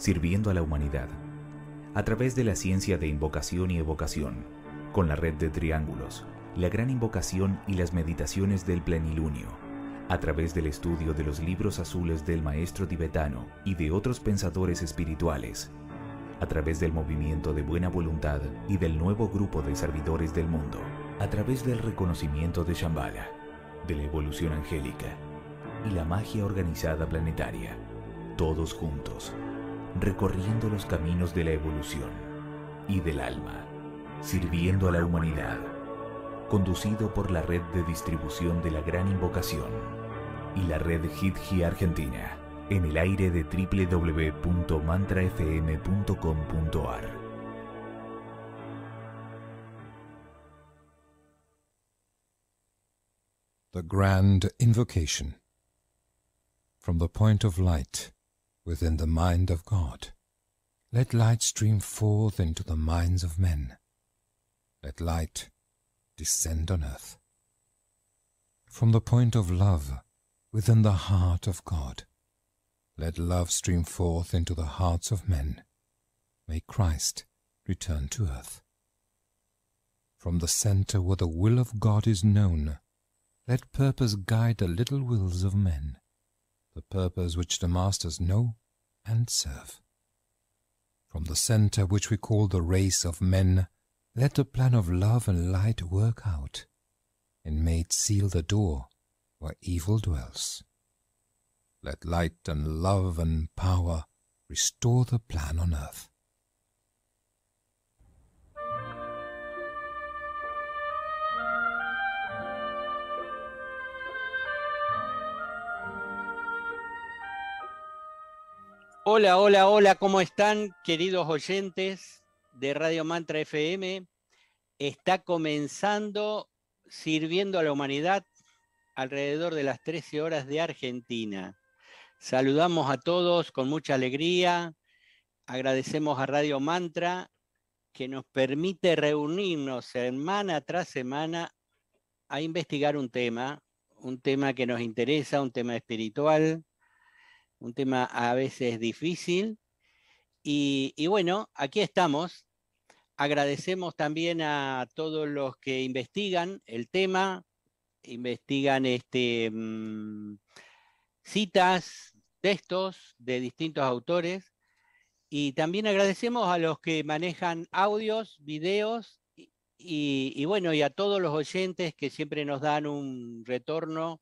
sirviendo a la humanidad, a través de la ciencia de invocación y evocación, con la red de triángulos, la gran invocación y las meditaciones del plenilunio, a través del estudio de los libros azules del maestro tibetano y de otros pensadores espirituales, a través del movimiento de buena voluntad y del nuevo grupo de servidores del mundo, a través del reconocimiento de Shambhala, de la evolución angélica y la magia organizada planetaria, todos juntos recorriendo los caminos de la evolución y del alma, sirviendo a la humanidad, conducido por la red de distribución de la Gran Invocación y la red Hitgi Argentina, en el aire de www.mantrafm.com.ar. The Grand Invocation From the Point of Light within the mind of God. Let light stream forth into the minds of men. Let light descend on earth. From the point of love within the heart of God, let love stream forth into the hearts of men. May Christ return to earth. From the center where the will of God is known, let purpose guide the little wills of men, the purpose which the masters know and serve. From the center which we call the race of men, let the plan of love and light work out, and it seal the door where evil dwells. Let light and love and power restore the plan on earth. Hola, hola, hola, ¿cómo están queridos oyentes de Radio Mantra FM? Está comenzando sirviendo a la humanidad alrededor de las 13 horas de Argentina. Saludamos a todos con mucha alegría, agradecemos a Radio Mantra que nos permite reunirnos semana tras semana a investigar un tema, un tema que nos interesa, un tema espiritual, un tema a veces difícil. Y, bueno, aquí estamos. Agradecemos también a todos los que investigan el tema, investigan este, mm, citas, textos de distintos autores. Y también agradecemos a los que manejan audios, videos y, y, bueno, y a todos los oyentes que siempre nos dan un retorno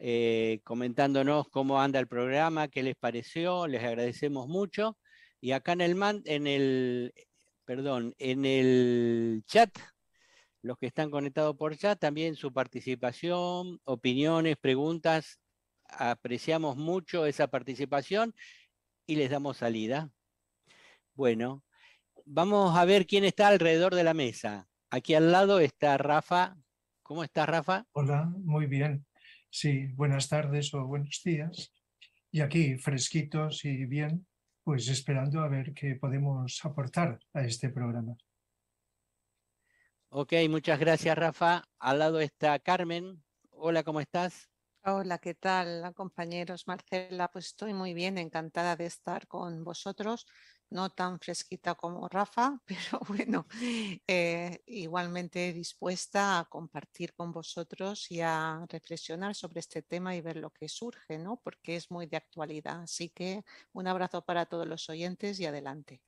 eh, comentándonos cómo anda el programa, qué les pareció, les agradecemos mucho. Y acá en el, en el, perdón, en el chat, los que están conectados por chat, también su participación, opiniones, preguntas, apreciamos mucho esa participación y les damos salida. Bueno, vamos a ver quién está alrededor de la mesa. Aquí al lado está Rafa. ¿Cómo estás, Rafa? Hola, muy bien. Sí, buenas tardes o buenos días. Y aquí, fresquitos y bien, pues esperando a ver qué podemos aportar a este programa. Ok, muchas gracias Rafa. Al lado está Carmen. Hola, ¿cómo estás? Hola, ¿qué tal compañeros? Marcela, pues estoy muy bien, encantada de estar con vosotros no tan fresquita como Rafa, pero bueno, eh, igualmente dispuesta a compartir con vosotros y a reflexionar sobre este tema y ver lo que surge, ¿no? Porque es muy de actualidad. Así que un abrazo para todos los oyentes y adelante.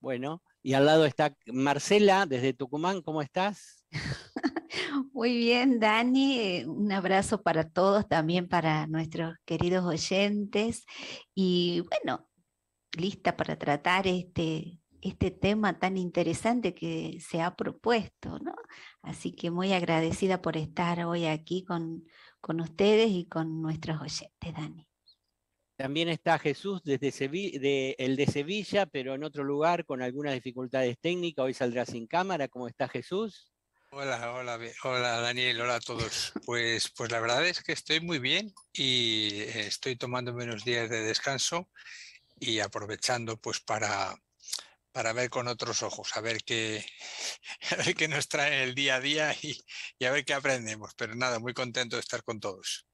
Bueno, y al lado está Marcela desde Tucumán, ¿cómo estás? Muy bien, Dani, eh, un abrazo para todos, también para nuestros queridos oyentes. Y bueno, lista para tratar este, este tema tan interesante que se ha propuesto. ¿no? Así que muy agradecida por estar hoy aquí con, con ustedes y con nuestros oyentes, Dani. También está Jesús desde el de Sevilla, pero en otro lugar con algunas dificultades técnicas. Hoy saldrá sin cámara. ¿Cómo está Jesús? Hola, hola, hola Daniel, hola a todos. Pues, pues la verdad es que estoy muy bien y estoy tomando unos días de descanso y aprovechando pues para, para ver con otros ojos, a ver qué, nos trae el día a día y, y, a ver qué aprendemos. Pero nada, muy contento de estar con todos.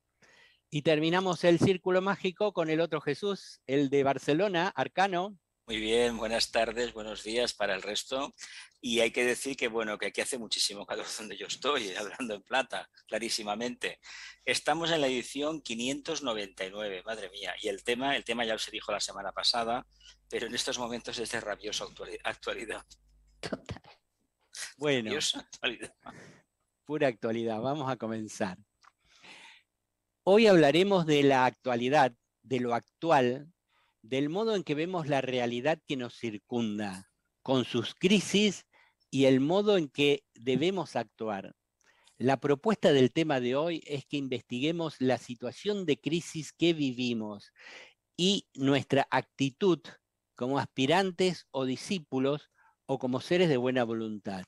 Y terminamos el círculo mágico con el otro Jesús, el de Barcelona, Arcano. Muy bien, buenas tardes, buenos días para el resto. Y hay que decir que, bueno, que aquí hace muchísimo calor donde yo estoy, eh, hablando en plata, clarísimamente. Estamos en la edición 599, madre mía. Y el tema, el tema ya se dijo la semana pasada, pero en estos momentos es de rabiosa actualidad. Total. Bueno. Pura actualidad. Vamos a comenzar. Hoy hablaremos de la actualidad, de lo actual, del modo en que vemos la realidad que nos circunda, con sus crisis y el modo en que debemos actuar. La propuesta del tema de hoy es que investiguemos la situación de crisis que vivimos y nuestra actitud como aspirantes o discípulos o como seres de buena voluntad.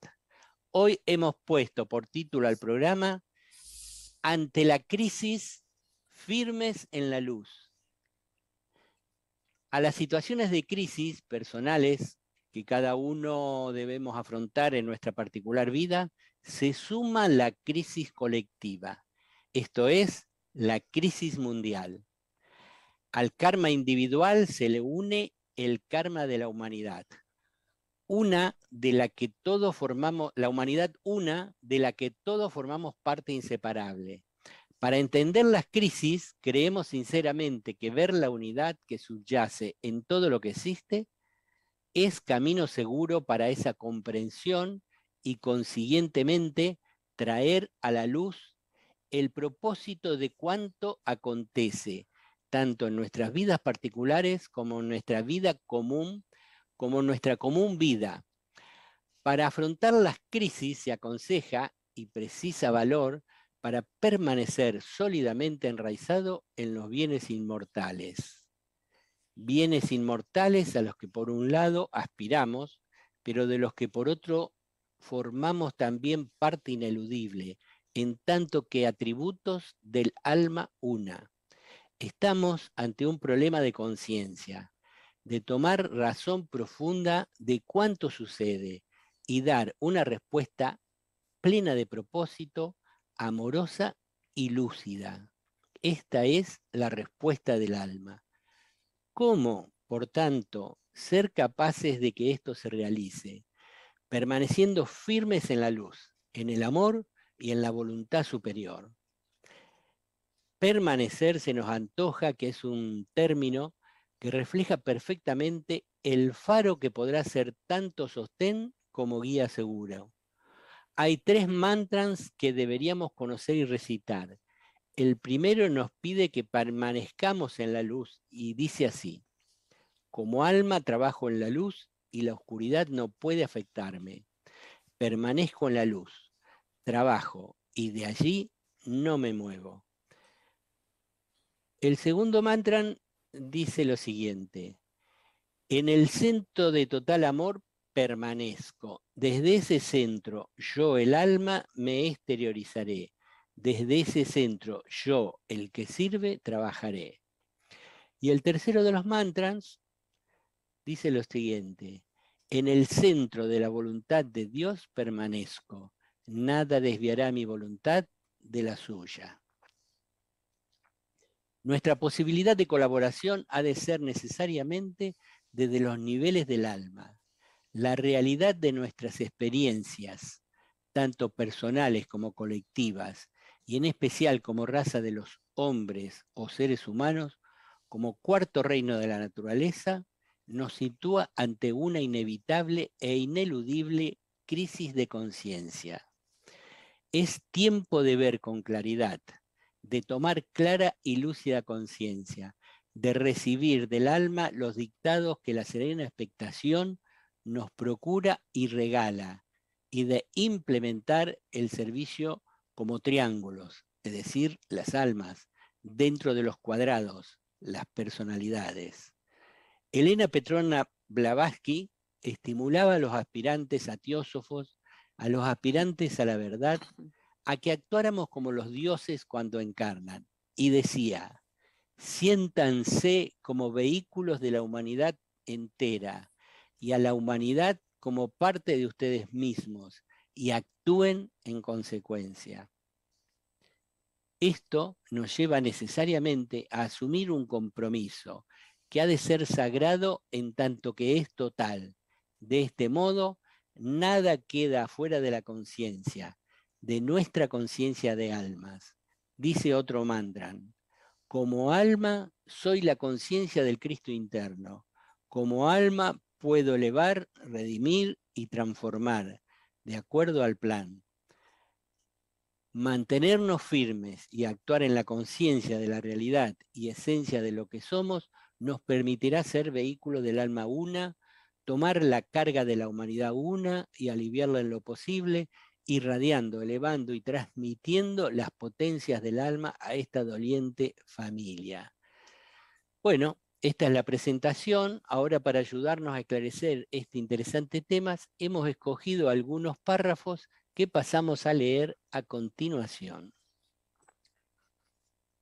Hoy hemos puesto por título al programa Ante la crisis, firmes en la luz a las situaciones de crisis personales que cada uno debemos afrontar en nuestra particular vida, se suma la crisis colectiva, esto es, la crisis mundial. Al karma individual se le une el karma de la humanidad, una de la que todos formamos, la humanidad una de la que todos formamos parte inseparable. Para entender las crisis, creemos sinceramente que ver la unidad que subyace en todo lo que existe es camino seguro para esa comprensión y consiguientemente traer a la luz el propósito de cuanto acontece, tanto en nuestras vidas particulares como en nuestra vida común, como en nuestra común vida. Para afrontar las crisis se aconseja, y precisa valor, para permanecer sólidamente enraizado en los bienes inmortales. Bienes inmortales a los que por un lado aspiramos, pero de los que por otro formamos también parte ineludible, en tanto que atributos del alma una. Estamos ante un problema de conciencia, de tomar razón profunda de cuánto sucede y dar una respuesta plena de propósito amorosa y lúcida. Esta es la respuesta del alma. ¿Cómo, por tanto, ser capaces de que esto se realice? Permaneciendo firmes en la luz, en el amor y en la voluntad superior. Permanecer se nos antoja que es un término que refleja perfectamente el faro que podrá ser tanto sostén como guía segura. Hay tres mantras que deberíamos conocer y recitar. El primero nos pide que permanezcamos en la luz y dice así, como alma trabajo en la luz y la oscuridad no puede afectarme. Permanezco en la luz, trabajo y de allí no me muevo. El segundo mantra dice lo siguiente, en el centro de total amor permanezco desde ese centro yo el alma me exteriorizaré. Desde ese centro yo el que sirve trabajaré. Y el tercero de los mantras dice lo siguiente. En el centro de la voluntad de Dios permanezco. Nada desviará mi voluntad de la suya. Nuestra posibilidad de colaboración ha de ser necesariamente desde los niveles del alma, la realidad de nuestras experiencias, tanto personales como colectivas, y en especial como raza de los hombres o seres humanos, como cuarto reino de la naturaleza, nos sitúa ante una inevitable e ineludible crisis de conciencia. Es tiempo de ver con claridad, de tomar clara y lúcida conciencia, de recibir del alma los dictados que la serena expectación nos procura y regala, y de implementar el servicio como triángulos, es decir, las almas, dentro de los cuadrados, las personalidades. Elena Petrona Blavatsky estimulaba a los aspirantes a teósofos, a los aspirantes a la verdad, a que actuáramos como los dioses cuando encarnan, y decía, siéntanse como vehículos de la humanidad entera, y a la humanidad como parte de ustedes mismos y actúen en consecuencia. Esto nos lleva necesariamente a asumir un compromiso que ha de ser sagrado en tanto que es total. De este modo, nada queda fuera de la conciencia, de nuestra conciencia de almas. Dice otro Mandran. como alma soy la conciencia del Cristo interno, como alma puedo elevar, redimir y transformar de acuerdo al plan. Mantenernos firmes y actuar en la conciencia de la realidad y esencia de lo que somos nos permitirá ser vehículo del alma una, tomar la carga de la humanidad una y aliviarla en lo posible, irradiando, elevando y transmitiendo las potencias del alma a esta doliente familia. Bueno, esta es la presentación. Ahora para ayudarnos a esclarecer este interesante tema, hemos escogido algunos párrafos que pasamos a leer a continuación.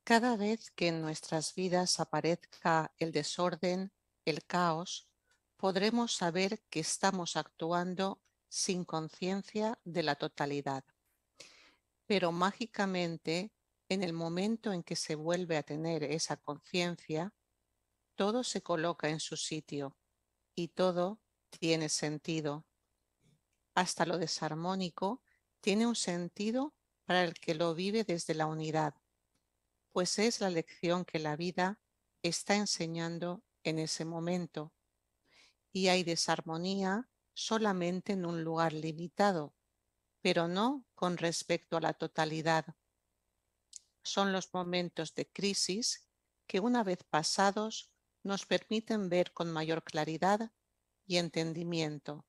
Cada vez que en nuestras vidas aparezca el desorden, el caos, podremos saber que estamos actuando sin conciencia de la totalidad. Pero mágicamente, en el momento en que se vuelve a tener esa conciencia, todo se coloca en su sitio y todo tiene sentido. Hasta lo desarmónico tiene un sentido para el que lo vive desde la unidad, pues es la lección que la vida está enseñando en ese momento. Y hay desarmonía solamente en un lugar limitado, pero no con respecto a la totalidad. Son los momentos de crisis que una vez pasados nos permiten ver con mayor claridad y entendimiento.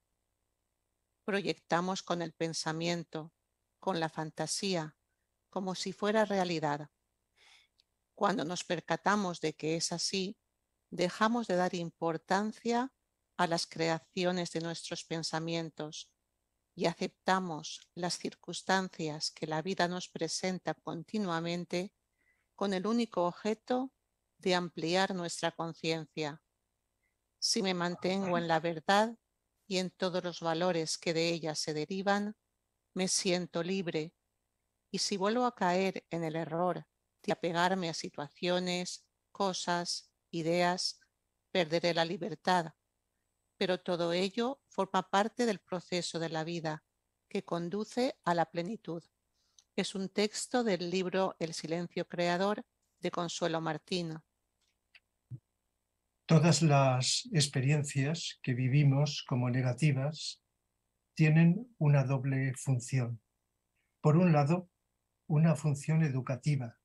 Proyectamos con el pensamiento, con la fantasía, como si fuera realidad. Cuando nos percatamos de que es así, dejamos de dar importancia a las creaciones de nuestros pensamientos y aceptamos las circunstancias que la vida nos presenta continuamente con el único objeto de ampliar nuestra conciencia. Si me mantengo en la verdad y en todos los valores que de ella se derivan, me siento libre. Y si vuelvo a caer en el error de apegarme a situaciones, cosas, ideas, perderé la libertad. Pero todo ello forma parte del proceso de la vida que conduce a la plenitud. Es un texto del libro El silencio creador de Consuelo Martín. Todas las experiencias que vivimos como negativas tienen una doble función. Por un lado, una función educativa,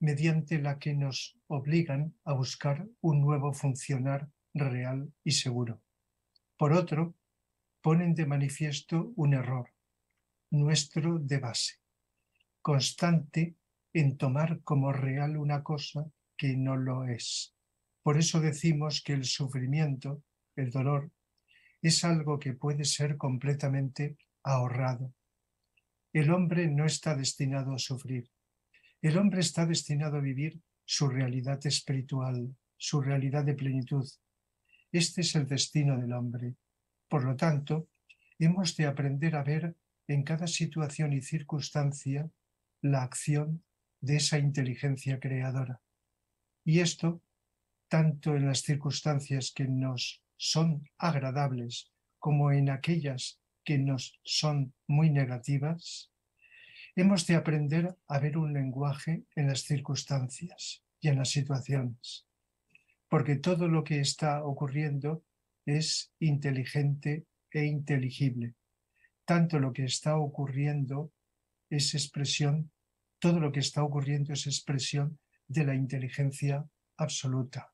mediante la que nos obligan a buscar un nuevo funcionar real y seguro. Por otro, ponen de manifiesto un error, nuestro de base, constante en tomar como real una cosa que no lo es por eso decimos que el sufrimiento, el dolor, es algo que puede ser completamente ahorrado. El hombre no está destinado a sufrir. El hombre está destinado a vivir su realidad espiritual, su realidad de plenitud. Este es el destino del hombre. Por lo tanto, hemos de aprender a ver en cada situación y circunstancia la acción de esa inteligencia creadora. Y esto tanto en las circunstancias que nos son agradables como en aquellas que nos son muy negativas, hemos de aprender a ver un lenguaje en las circunstancias y en las situaciones, porque todo lo que está ocurriendo es inteligente e inteligible. Tanto lo que está ocurriendo es expresión, todo lo que está ocurriendo es expresión de la inteligencia absoluta.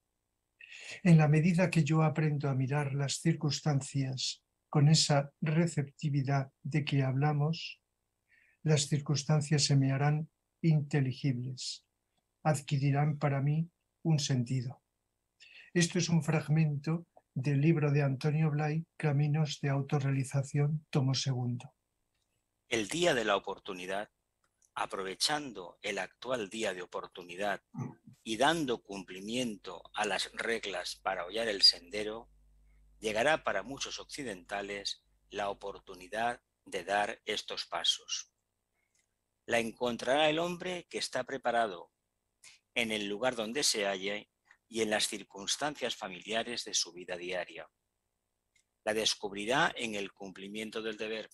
En la medida que yo aprendo a mirar las circunstancias con esa receptividad de que hablamos, las circunstancias se me harán inteligibles, adquirirán para mí un sentido. Esto es un fragmento del libro de Antonio Blay, Caminos de Autorrealización, tomo segundo. El día de la oportunidad, aprovechando el actual día de oportunidad y dando cumplimiento a las reglas para hollar el sendero, llegará para muchos occidentales la oportunidad de dar estos pasos. La encontrará el hombre que está preparado en el lugar donde se halle y en las circunstancias familiares de su vida diaria. La descubrirá en el cumplimiento del deber,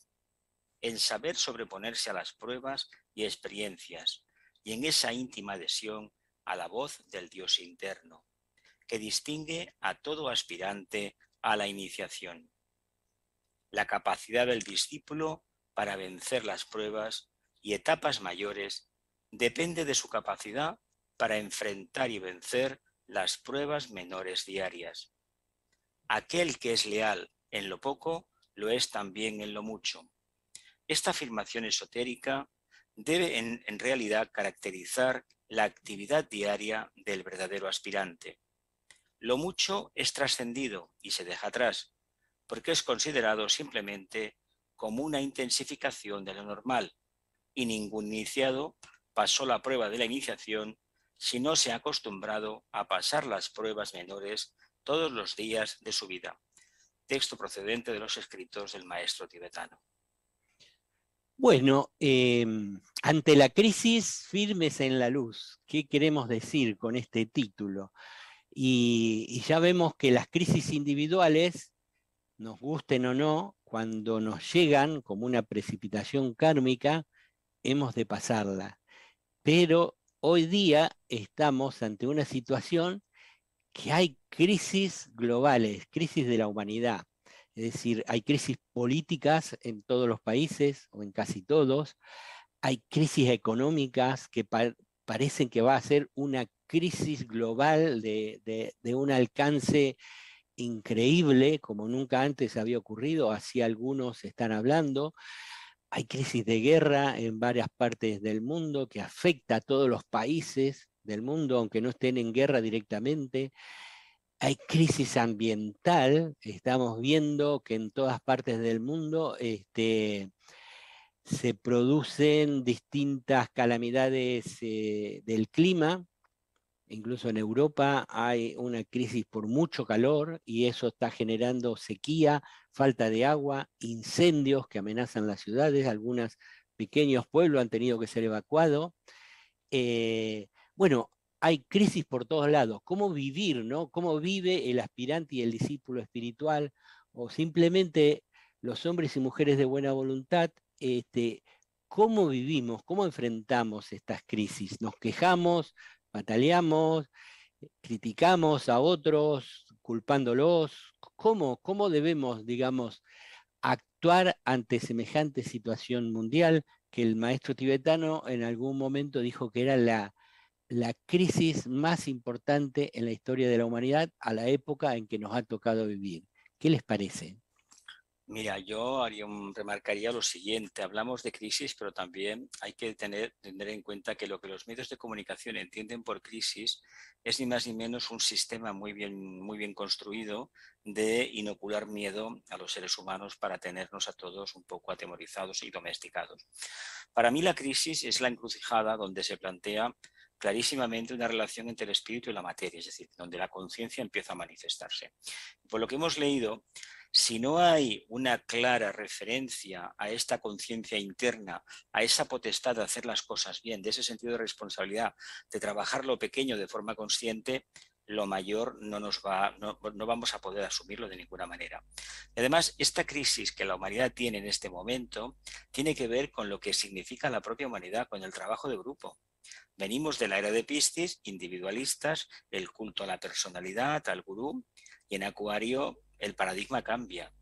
en saber sobreponerse a las pruebas y experiencias y en esa íntima adhesión a la voz del Dios interno, que distingue a todo aspirante a la iniciación. La capacidad del discípulo para vencer las pruebas y etapas mayores depende de su capacidad para enfrentar y vencer las pruebas menores diarias. Aquel que es leal en lo poco, lo es también en lo mucho. Esta afirmación esotérica debe en, realidad caracterizar la actividad diaria del verdadero aspirante. Lo mucho es trascendido y se deja atrás, porque es considerado simplemente como una intensificación de lo normal, y ningún iniciado pasó la prueba de la iniciación si no se ha acostumbrado a pasar las pruebas menores todos los días de su vida. Texto procedente de los escritos del maestro tibetano. Bueno, em, ante la crisis, firmes en la luz. ¿Qué queremos decir con este título? y, ya vemos que las crisis individuales, nos gusten o no, cuando nos llegan como una precipitación kármica, hemos de pasarla. Pero hoy día estamos ante una situación que hay crisis globales, crisis de la humanidad. Es decir, hay crisis políticas en todos los países o en casi todos, hay crisis económicas que parecen que va a ser una crisis global de, de un alcance increíble, como nunca antes había ocurrido, así algunos están hablando. Hay crisis de guerra en varias partes del mundo que afecta a todos los países del mundo, aunque no estén en guerra directamente hay crisis ambiental, estamos viendo que en todas partes del mundo este, se producen distintas calamidades eh, del clima, incluso en Europa hay una crisis por mucho calor y eso está generando sequía, falta de agua, incendios que amenazan las ciudades, algunos pequeños pueblos han tenido que ser evacuados. Eh, bueno, hay crisis por todos lados. ¿Cómo vivir, no? ¿Cómo vive el aspirante y el discípulo espiritual? O simplemente los hombres y mujeres de buena voluntad, este, ¿cómo vivimos, cómo enfrentamos estas crisis? ¿Nos quejamos, bataleamos, criticamos a otros, culpándolos? ¿Cómo, cómo debemos, digamos, actuar ante semejante situación mundial que el maestro tibetano en algún momento dijo que era la la crisis más importante en la historia de la humanidad a la época en que nos ha tocado vivir. ¿Qué les parece? Mira, yo haría remarcaría lo siguiente. Hablamos de crisis, pero también hay que tener, tener en cuenta que lo que los medios de comunicación entienden por crisis es ni más ni menos un sistema muy bien, muy bien construido de inocular miedo a los seres humanos para tenernos a todos un poco atemorizados y domesticados. Para mí la crisis es la encrucijada donde se plantea clarísimamente una relación entre el espíritu y la materia, es decir, donde la conciencia empieza a manifestarse. Por lo que hemos leído, si no hay una clara referencia a esta conciencia interna, a esa potestad de hacer las cosas bien, de ese sentido de responsabilidad, de trabajar lo pequeño de forma consciente, lo mayor no, nos va, no, vamos a poder asumirlo de ninguna manera. además, esta crisis que la humanidad tiene en este momento tiene que ver con lo que significa la propia humanidad, con el trabajo de grupo. Venimos de la era de Piscis, individualistas, el culto a la personalidad, al gurú, y en Acuario el paradigma cambia.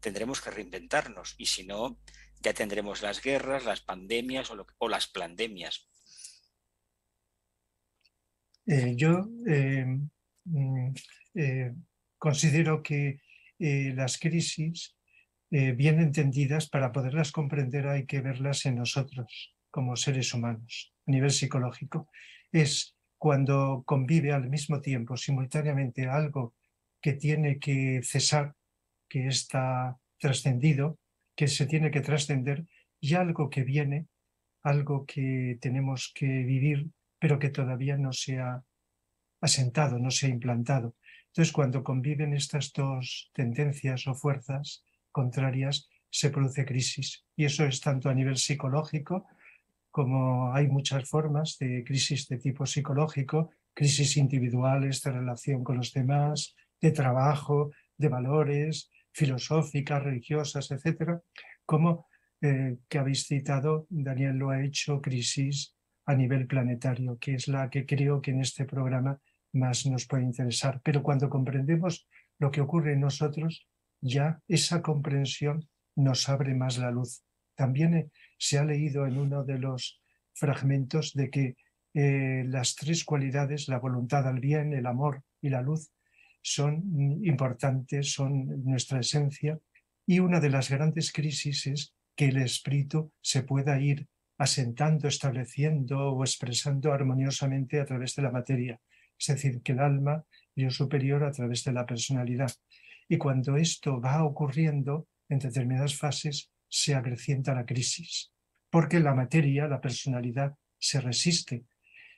Tendremos que reinventarnos y si no, ya tendremos las guerras, las pandemias o, las pandemias. Eh, yo eh, mm, eh, considero que las crisis, bien entendidas, para poderlas comprender hay que verlas en nosotros como seres humanos a nivel psicológico, es cuando convive al mismo tiempo, simultáneamente, algo que tiene que cesar, que está trascendido, que se tiene que trascender, y algo que viene, algo que tenemos que vivir, pero que todavía no se ha asentado, no se ha implantado. Entonces, cuando conviven estas dos tendencias o fuerzas contrarias, se produce crisis. Y eso es tanto a nivel psicológico como hay muchas formas de crisis de tipo psicológico, crisis individuales de relación con los demás, de trabajo, de valores, filosóficas, religiosas, etcétera, como eh, que habéis citado, Daniel lo ha hecho, crisis a nivel planetario, que es la que creo que en este programa más nos puede interesar. Pero cuando comprendemos lo que ocurre en nosotros, ya esa comprensión nos abre más la luz también eh, se ha leído en uno de los fragmentos de que eh, las tres cualidades, la voluntad al bien, el amor y la luz, son mm, importantes, son nuestra esencia. Y una de las grandes crisis es que el espíritu se pueda ir asentando, estableciendo o expresando armoniosamente a través de la materia. Es decir, que el alma, y el superior a través de la personalidad. Y cuando esto va ocurriendo en determinadas fases, se acrecienta la crisis, porque la materia, la personalidad, se resiste.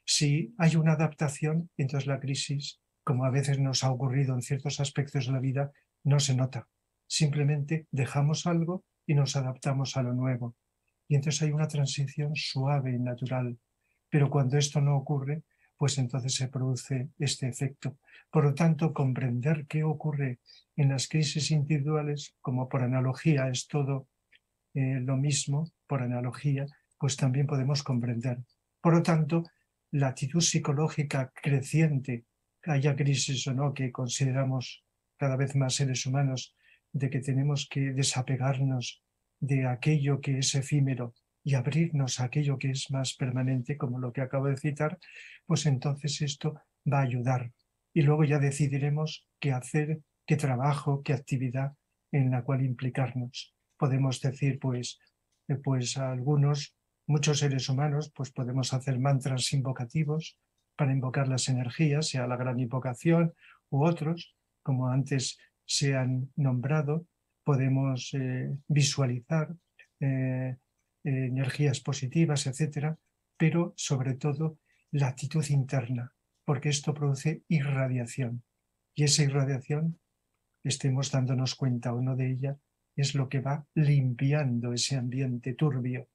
Si hay una adaptación, entonces la crisis, como a veces nos ha ocurrido en ciertos aspectos de la vida, no se nota. Simplemente dejamos algo y nos adaptamos a lo nuevo. Y entonces hay una transición suave y natural. Pero cuando esto no ocurre, pues entonces se produce este efecto. Por lo tanto, comprender qué ocurre en las crisis individuales, como por analogía es todo eh, lo mismo, por analogía, pues también podemos comprender. Por lo tanto, la actitud psicológica creciente, haya crisis o no, que consideramos cada vez más seres humanos, de que tenemos que desapegarnos de aquello que es efímero y abrirnos a aquello que es más permanente, como lo que acabo de citar, pues entonces esto va a ayudar. Y luego ya decidiremos qué hacer, qué trabajo, qué actividad en la cual implicarnos podemos decir, pues, eh, pues a algunos, muchos seres humanos, pues podemos hacer mantras invocativos para invocar las energías, sea la gran invocación u otros, como antes se han nombrado, podemos eh, visualizar eh, energías positivas, etcétera, pero sobre todo la actitud interna, porque esto produce irradiación. Y esa irradiación, estemos dándonos cuenta o no de ella, es lo que va limpiando ese ambiente turbio,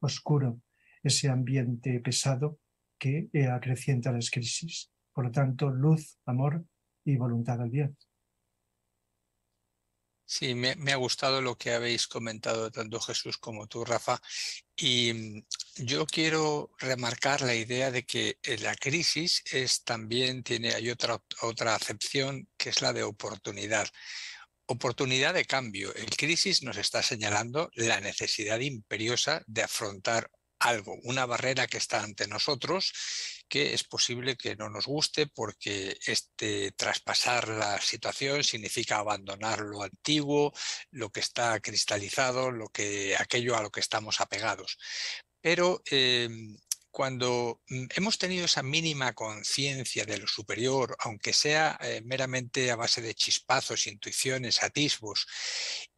oscuro, ese ambiente pesado que acrecienta las crisis. Por lo tanto, luz, amor y voluntad al bien. Sí, me, ha gustado lo que habéis comentado tanto Jesús como tú, Rafa. Y mm, yo quiero remarcar la idea de que eh, la crisis es también tiene hay otra otra acepción que es la de oportunidad. Oportunidad de cambio. El crisis nos está señalando la necesidad imperiosa de afrontar algo, una barrera que está ante nosotros, que es posible que no nos guste porque este traspasar la situación significa abandonar lo antiguo, lo que está cristalizado, lo que aquello a lo que estamos apegados. Pero em, cuando mm, hemos tenido esa mínima conciencia de lo superior, aunque sea eh, meramente a base de chispazos, intuiciones, atisbos,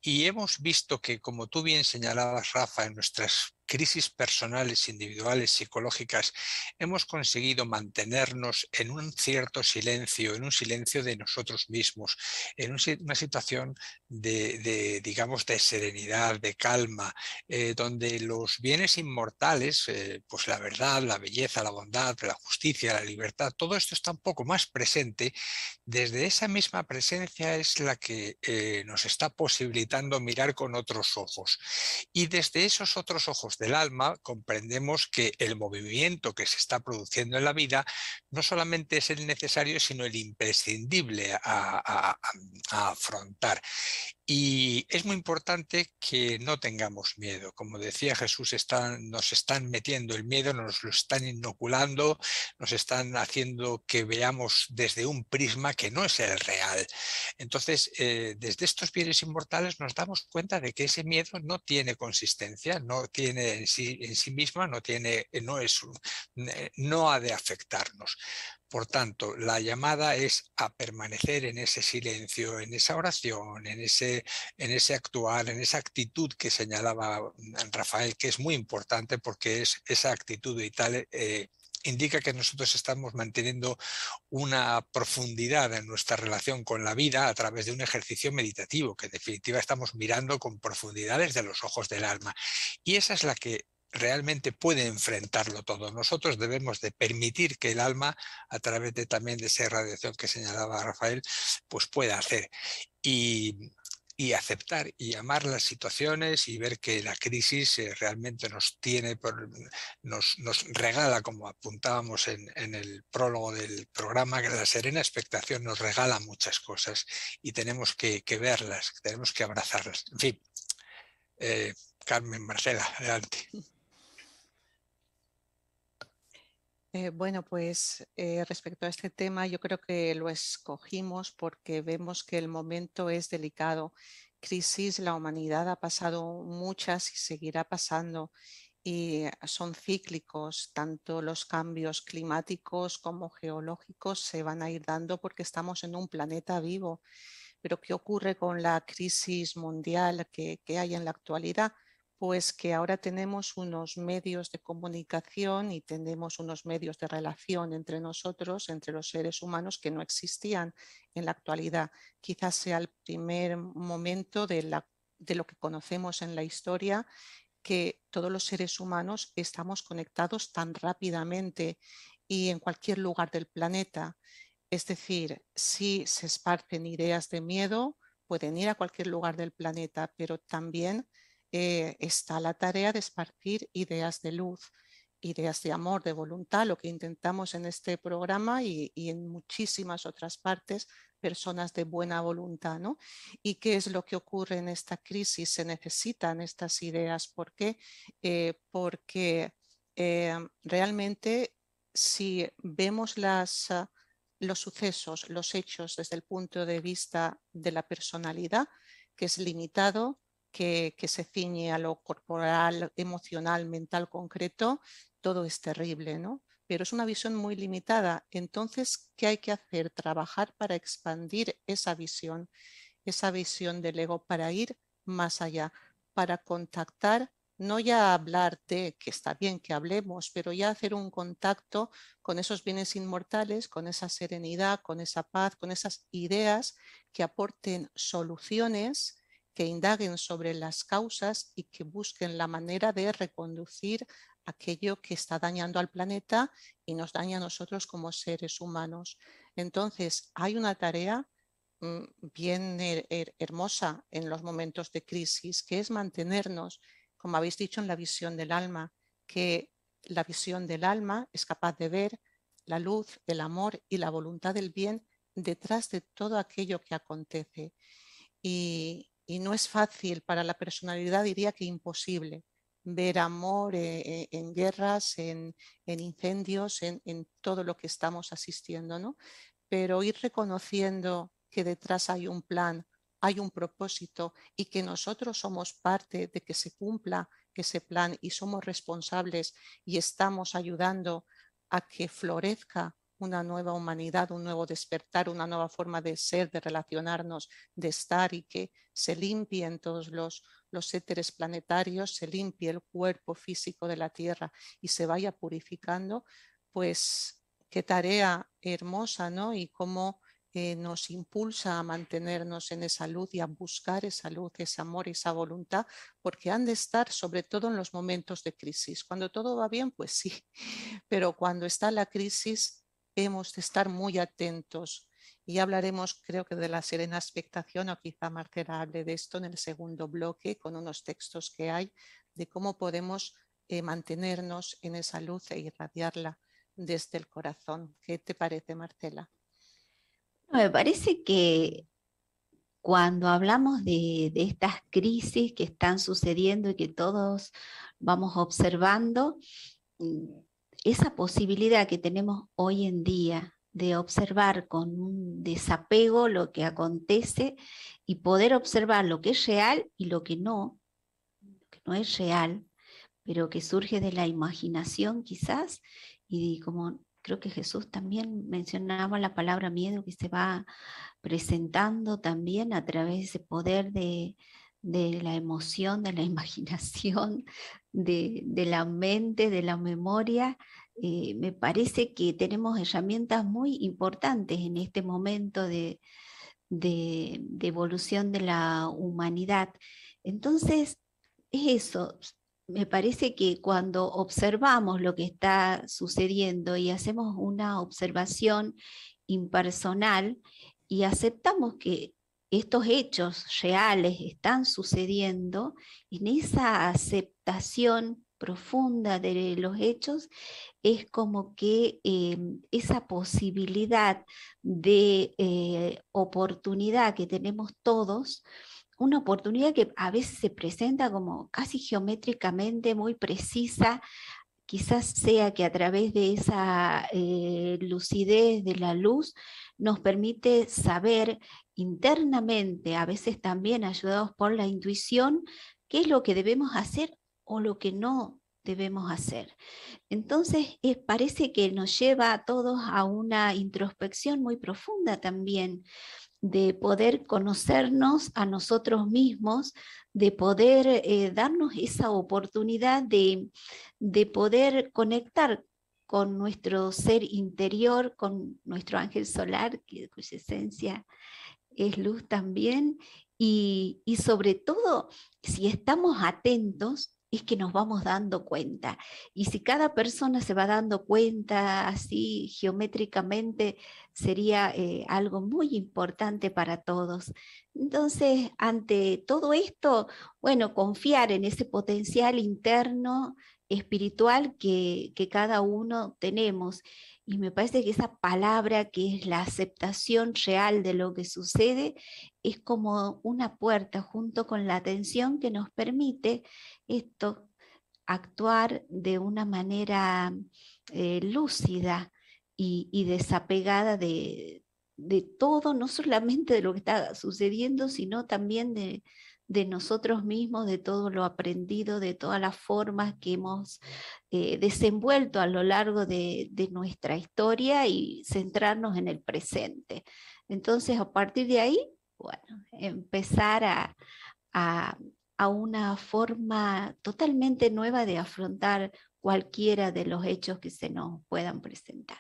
y hemos visto que, como tú bien señalabas, Rafa, en nuestras crisis personales, individuales, psicológicas, hemos conseguido mantenernos en un cierto silencio, en un silencio de nosotros mismos, en una situación de, digamos, de serenidad, de calma, eh, donde los bienes inmortales, eh, pues la verdad, la belleza, la bondad, la justicia, la libertad, todo esto está un poco más presente. Desde esa misma presencia es la que eh, nos está posibilitando mirar con otros ojos. Y desde esos otros ojos del alma, comprendemos que el movimiento que se está produciendo en la vida no solamente es el necesario, sino el imprescindible a, afrontar. Y es muy importante que no tengamos miedo. Como decía Jesús, nos están metiendo el miedo, nos lo están inoculando, nos están haciendo que veamos desde un prisma que no es el real. Entonces, eh, desde estos bienes inmortales nos damos cuenta de que ese miedo no tiene consistencia, no tiene en sí, en sí misma, no, tiene, no, es, eh, no ha de afectarnos. Por tanto, la llamada es a permanecer en ese silencio, en esa oración, en ese, en ese actuar, en esa actitud que señalaba mm, Rafael, que es muy importante porque es esa actitud vital. Eh, indica que nosotros estamos manteniendo una profundidad en nuestra relación con la vida a través de un ejercicio meditativo, que en definitiva estamos mirando con profundidades de los ojos del alma. Y esa es la que realmente puede enfrentarlo todo. Nosotros debemos de permitir que el alma, a través de también de esa radiación que señalaba Rafael, pues pueda hacer. Y, aceptar y amar las situaciones y ver que la crisis eh, realmente nos tiene, nos, nos regala, como apuntábamos en, el prólogo del programa, que la serena expectación nos regala muchas cosas y tenemos que, verlas, tenemos que abrazarlas. En fin, eh, Carmen, Marcela, adelante. Eh, bueno, pues eh, respecto a este tema, yo creo que lo escogimos porque vemos que el momento es delicado. Crisis, la humanidad ha pasado muchas y seguirá pasando y son cíclicos, tanto los cambios climáticos como geológicos se van a ir dando porque estamos en un planeta vivo. Pero ¿qué ocurre con la crisis mundial que hay en la actualidad? pues que ahora tenemos unos medios de comunicación y tenemos unos medios de relación entre nosotros, entre los seres humanos, que no existían en la actualidad. Quizás sea el primer momento de, de lo que conocemos en la historia que todos los seres humanos estamos conectados tan rápidamente y en cualquier lugar del planeta. Es decir, si se esparcen ideas de miedo, pueden ir a cualquier lugar del planeta, pero también eh, está la tarea de esparcir ideas de luz, ideas de amor, de voluntad, lo que intentamos en este programa y, en muchísimas otras partes, personas de buena voluntad, ¿no? ¿Y qué es lo que ocurre en esta crisis? Se necesitan estas ideas, ¿por qué? Eh, porque eh, realmente si vemos las, ah, los sucesos, los hechos desde el punto de vista de la personalidad, que es limitado, que, se ciñe a lo corporal, emocional, mental concreto, todo es terrible, ¿no? Pero es una visión muy limitada. Entonces, ¿qué hay que hacer? Trabajar para expandir esa visión, esa visión del ego, para ir más allá, para contactar no ya hablar de, que está bien que hablemos, pero ya hacer un contacto con esos bienes inmortales, con esa serenidad, con esa paz, con esas ideas que aporten soluciones que indaguen sobre las causas y que busquen la manera de reconducir aquello que está dañando al planeta y nos daña a nosotros como seres humanos. Entonces, hay una tarea mm, bien hermosa en los momentos de crisis, que es mantenernos, como habéis dicho, en la visión del alma, que la visión del alma es capaz de ver la luz, el amor y la voluntad del bien detrás de todo aquello que acontece. Y, y no es fácil para la personalidad, diría que imposible, ver amor eh, eh, en guerras, en, incendios, en, en, todo lo que estamos asistiendo, ¿no? Pero ir reconociendo que detrás hay un plan, hay un propósito y que nosotros somos parte de que se cumpla ese plan y somos responsables y estamos ayudando a que florezca una nueva humanidad, un nuevo despertar, una nueva forma de ser, de relacionarnos, de estar y que se limpien todos los, los éteres planetarios, se limpie el cuerpo físico de la Tierra y se vaya purificando, pues qué tarea hermosa, ¿no? Y cómo eh, nos impulsa a mantenernos en esa luz y a buscar esa luz, ese amor, esa voluntad, porque han de estar sobre todo en los momentos de crisis. Cuando todo va bien, pues sí, pero cuando está la crisis hemos de estar muy atentos y hablaremos creo que de la serena expectación o quizá Marcela hable de esto en el segundo bloque con unos textos que hay de cómo podemos eh, mantenernos en esa luz e irradiarla desde el corazón. ¿Qué te parece Marcela? Me parece que cuando hablamos de, estas crisis que están sucediendo y que todos vamos observando, mm, esa posibilidad que tenemos hoy en día de observar con un desapego lo que acontece y poder observar lo que es real y lo que no, lo que no es real, pero que surge de la imaginación quizás, y como creo que Jesús también mencionaba la palabra miedo que se va presentando también a través de ese poder de, de la emoción, de la imaginación, de, la mente, de la memoria, eh, me parece que tenemos herramientas muy importantes en este momento de, de evolución de la humanidad. Entonces, es eso. Me parece que cuando observamos lo que está sucediendo y hacemos una observación impersonal y aceptamos que estos hechos reales están sucediendo, en esa aceptación profunda de los hechos, es como que eh, esa posibilidad de eh, oportunidad que tenemos todos, una oportunidad que a veces se presenta como casi geométricamente muy precisa, quizás sea que a través de esa eh, lucidez de la luz nos permite saber internamente, a veces también ayudados por la intuición, qué es lo que debemos hacer o lo que no debemos hacer. Entonces, eh, parece que nos lleva a todos a una introspección muy profunda también, de poder conocernos a nosotros mismos, de poder eh, darnos esa oportunidad de, de poder conectar con nuestro ser interior, con nuestro ángel solar, cuya esencia es luz también y, sobre todo, si estamos atentos, es que nos vamos dando cuenta. Y si cada persona se va dando cuenta así geométricamente, sería eh, algo muy importante para todos. Entonces, ante todo esto, bueno, confiar en ese potencial interno espiritual que, que cada uno tenemos y me parece que esa palabra que es la aceptación real de lo que sucede es como una puerta junto con la atención que nos permite esto actuar de una manera eh, lúcida y, desapegada de, de, todo, no solamente de lo que está sucediendo, sino también de, de nosotros mismos, de todo lo aprendido, de todas las formas que hemos eh, desenvuelto a lo largo de, nuestra historia y centrarnos en el presente. Entonces, a partir de ahí, bueno, empezar a, una forma totalmente nueva de afrontar cualquiera de los hechos que se nos puedan presentar.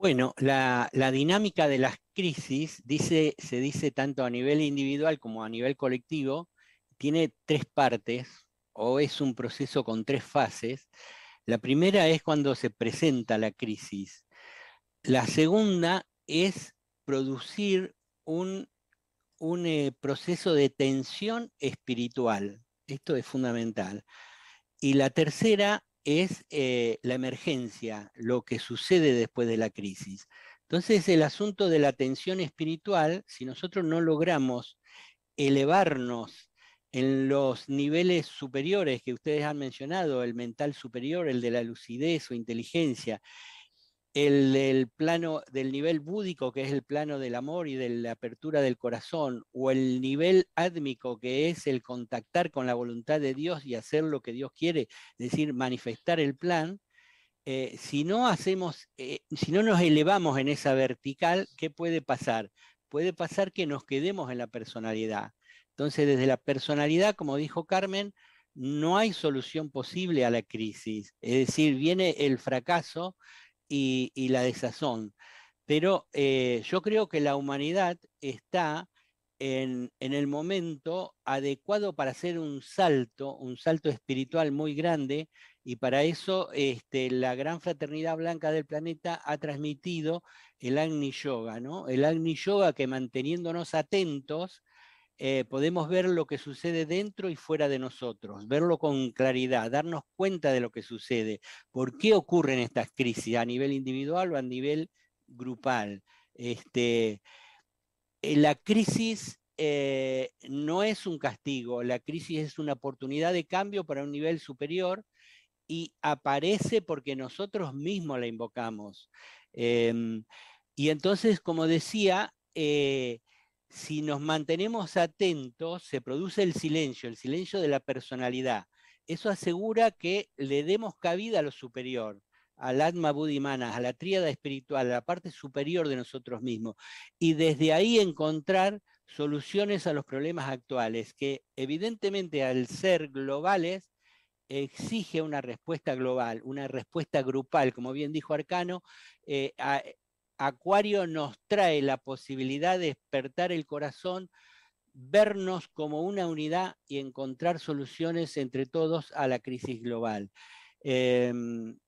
Bueno, la, dinámica de las crisis, dice, se dice tanto a nivel individual como a nivel colectivo, tiene tres partes o es un proceso con tres fases. La primera es cuando se presenta la crisis. La segunda es producir un, eh, proceso de tensión espiritual. Esto es fundamental. Y la tercera es eh, la emergencia, lo que sucede después de la crisis. Entonces el asunto de la atención espiritual, si nosotros no logramos elevarnos en los niveles superiores que ustedes han mencionado, el mental superior, el de la lucidez o inteligencia, el, plano del nivel búdico, que es el plano del amor y de la apertura del corazón, o el nivel ádmico, que es el contactar con la voluntad de Dios y hacer lo que Dios quiere, es decir, manifestar el plan, eh, si no hacemos, eh, si no nos elevamos en esa vertical, ¿qué puede pasar? Puede pasar que nos quedemos en la personalidad. Entonces, desde la personalidad, como dijo Carmen, no hay solución posible a la crisis. Es decir, viene el fracaso y, la desazón. Pero eh, yo creo que la humanidad está en, el momento adecuado para hacer un salto, un salto espiritual muy grande, y para eso este, la gran fraternidad blanca del planeta ha transmitido el Agni Yoga, ¿no? El Agni Yoga que manteniéndonos atentos, eh, podemos ver lo que sucede dentro y fuera de nosotros, verlo con claridad, darnos cuenta de lo que sucede, por qué ocurren estas crisis a nivel individual o a nivel grupal. Este, eh, la crisis eh, no es un castigo, la crisis es una oportunidad de cambio para un nivel superior y aparece porque nosotros mismos la invocamos. Em, y entonces, como decía, si nos mantenemos atentos, se produce el silencio, el silencio de la personalidad. Eso asegura que le demos cabida a lo superior, al Atma Budimana, a la tríada espiritual, a la parte superior de nosotros mismos, y desde ahí encontrar soluciones a los problemas actuales, que evidentemente al ser globales exige una respuesta global, una respuesta grupal, como bien dijo Arcano, eh, Acuario nos trae la posibilidad de despertar el corazón, vernos como una unidad y encontrar soluciones entre todos a la crisis global. Em,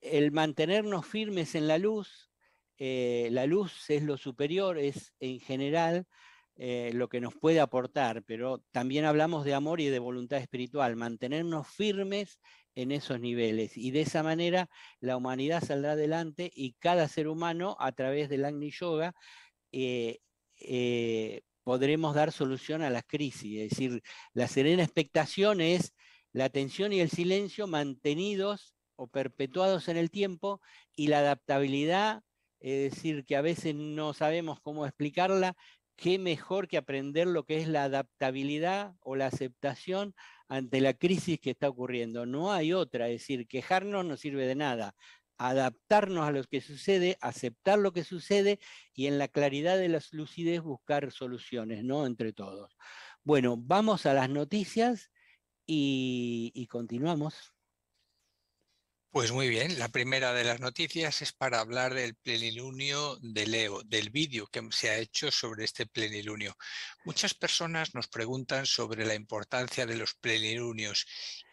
el mantenernos firmes en la luz, eh, la luz es lo superior, es en general eh, lo que nos puede aportar, pero también hablamos de amor y de voluntad espiritual, mantenernos firmes en esos niveles. Y de esa manera la humanidad saldrá adelante y cada ser humano, a través del Agni Yoga, eh, eh, podremos dar solución a las crisis. Es decir, la serena expectación es la atención y el silencio mantenidos o perpetuados en el tiempo y la adaptabilidad, es decir, que a veces no sabemos cómo explicarla, qué mejor que aprender lo que es la adaptabilidad o la aceptación ante la crisis que está ocurriendo. No hay otra, es decir, quejarnos no sirve de nada. Adaptarnos a lo que sucede, aceptar lo que sucede y en la claridad de la lucidez buscar soluciones, ¿no? Entre todos. Bueno, vamos a las noticias y, y continuamos. Pues muy bien, la primera de las noticias es para hablar del plenilunio de Leo, del vídeo que se ha hecho sobre este plenilunio. Muchas personas nos preguntan sobre la importancia de los plenilunios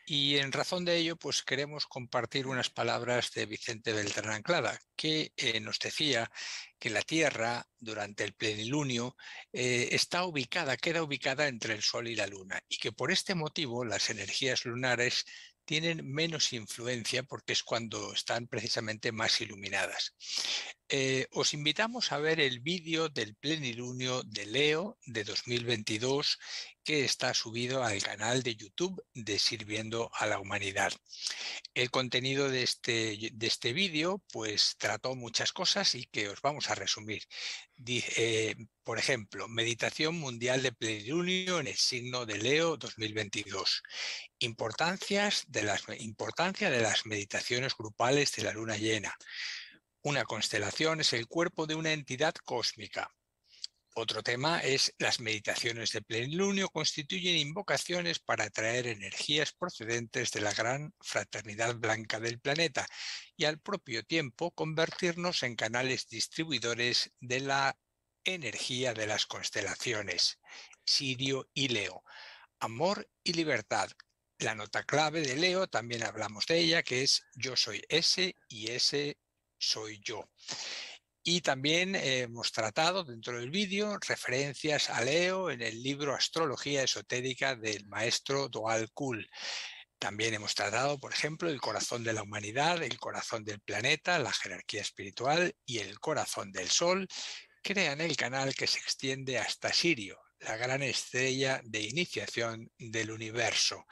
y en razón de ello pues queremos compartir unas palabras de Vicente Beltrán Anclada que eh, nos decía que la Tierra durante el plenilunio eh, está ubicada, queda ubicada entre el Sol y la Luna y que por este motivo las energías lunares tienen menos influencia porque es cuando están precisamente más iluminadas. Eh, os invitamos a ver el vídeo del plenilunio de Leo de 2022 que está subido al canal de YouTube de Sirviendo a la Humanidad. El contenido de este, este vídeo pues trató muchas cosas y que os vamos a resumir. Eh, por ejemplo, Meditación Mundial de Plenilunio en el signo de Leo 2022. Importancias de importancia de las meditaciones grupales de la luna llena. Una constelación es el cuerpo de una entidad cósmica. Otro tema es las meditaciones de plenilunio constituyen invocaciones para atraer energías procedentes de la gran fraternidad blanca del planeta y al propio tiempo convertirnos en canales distribuidores de la energía de las constelaciones, Sirio y Leo, amor y libertad. La nota clave de Leo, también hablamos de ella, que es yo soy S y S soy yo. Y también hemos tratado dentro del vídeo referencias a Leo en el libro Astrología Esotérica del maestro Doal Kul. También hemos tratado, por ejemplo, el corazón de la humanidad, el corazón del planeta, la jerarquía espiritual y el corazón del Sol. Crean el canal que se extiende hasta Sirio, la gran estrella de iniciación del universo.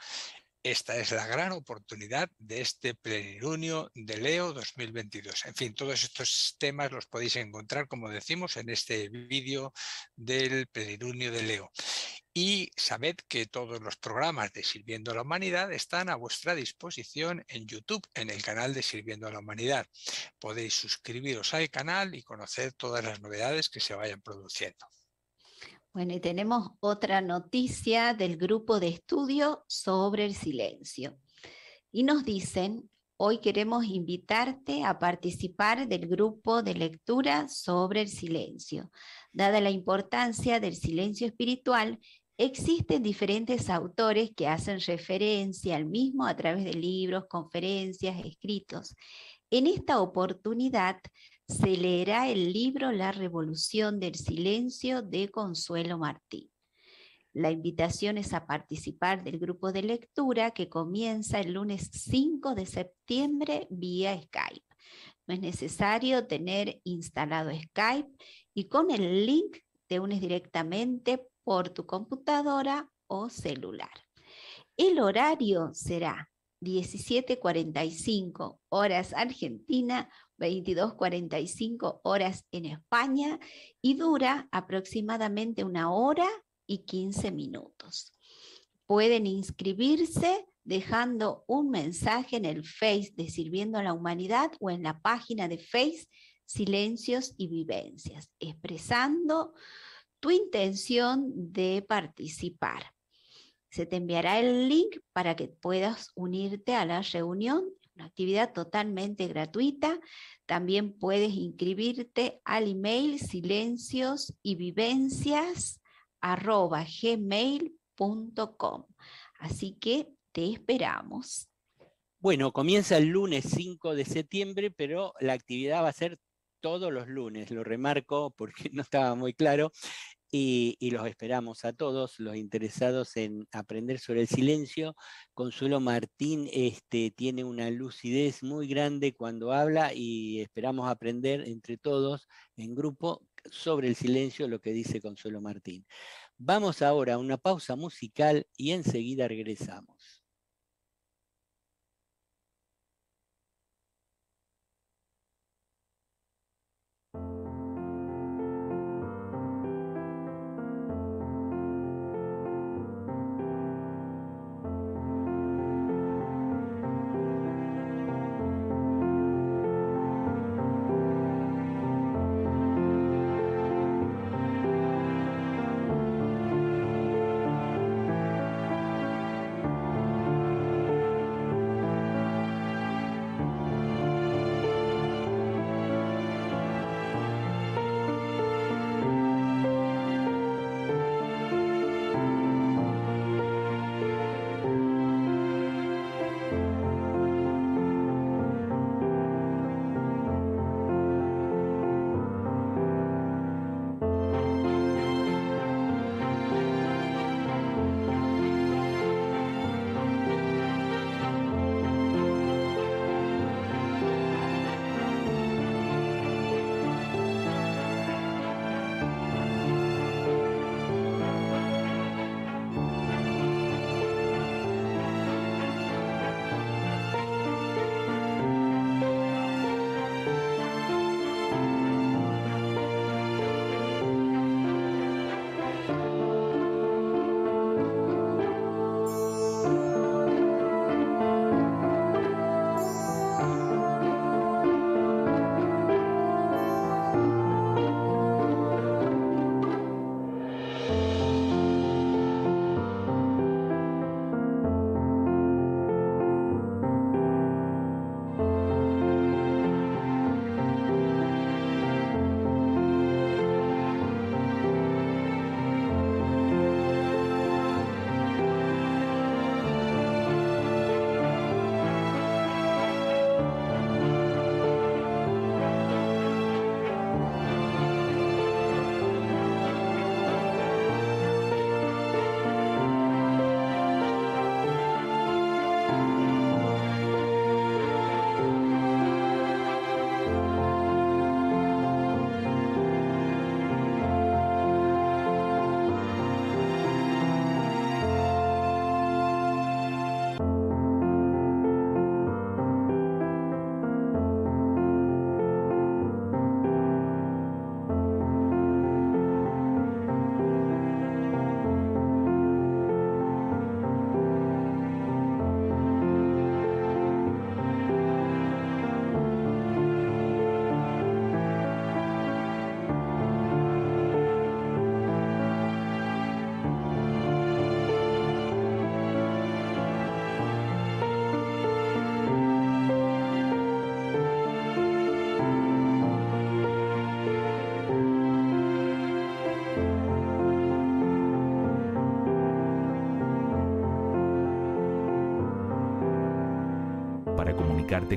Esta es la gran oportunidad de este plenilunio de Leo 2022. En fin, todos estos temas los podéis encontrar, como decimos, en este vídeo del plenilunio de Leo. Y sabed que todos los programas de Sirviendo a la Humanidad están a vuestra disposición en YouTube, en el canal de Sirviendo a la Humanidad. Podéis suscribiros al canal y conocer todas las novedades que se vayan produciendo tenemos otra noticia del grupo de estudio sobre el silencio. Y nos dicen, hoy queremos invitarte a participar del grupo de lectura sobre el silencio. Dada la importancia del silencio espiritual, existen diferentes autores que hacen referencia al mismo a través de libros, conferencias, escritos. En esta oportunidad se leerá el libro La Revolución del Silencio de Consuelo Martín. La invitación es a participar del grupo de lectura que comienza el lunes 5 de septiembre vía Skype. No es necesario tener instalado Skype y con el link te unes directamente por tu computadora o celular. El horario será 17:45 horas Argentina, 22.45 horas en España y dura aproximadamente una hora y 15 minutos. Pueden inscribirse dejando un mensaje en el Face de Sirviendo a la Humanidad o en la página de Face Silencios y Vivencias, expresando tu intención de participar. Se te enviará el link para que puedas unirte a la reunión una actividad totalmente gratuita. También puedes inscribirte al email silencios y vivencias gmail.com. Así que te esperamos. Bueno, comienza el lunes 5 de septiembre, pero la actividad va a ser todos los lunes, lo remarco porque no estaba muy claro, y, los esperamos a todos los interesados en aprender sobre el silencio. Consuelo Martín este, tiene una lucidez muy grande cuando habla y esperamos aprender entre todos en grupo sobre el silencio lo que dice Consuelo Martín. Vamos ahora a una pausa musical y enseguida regresamos.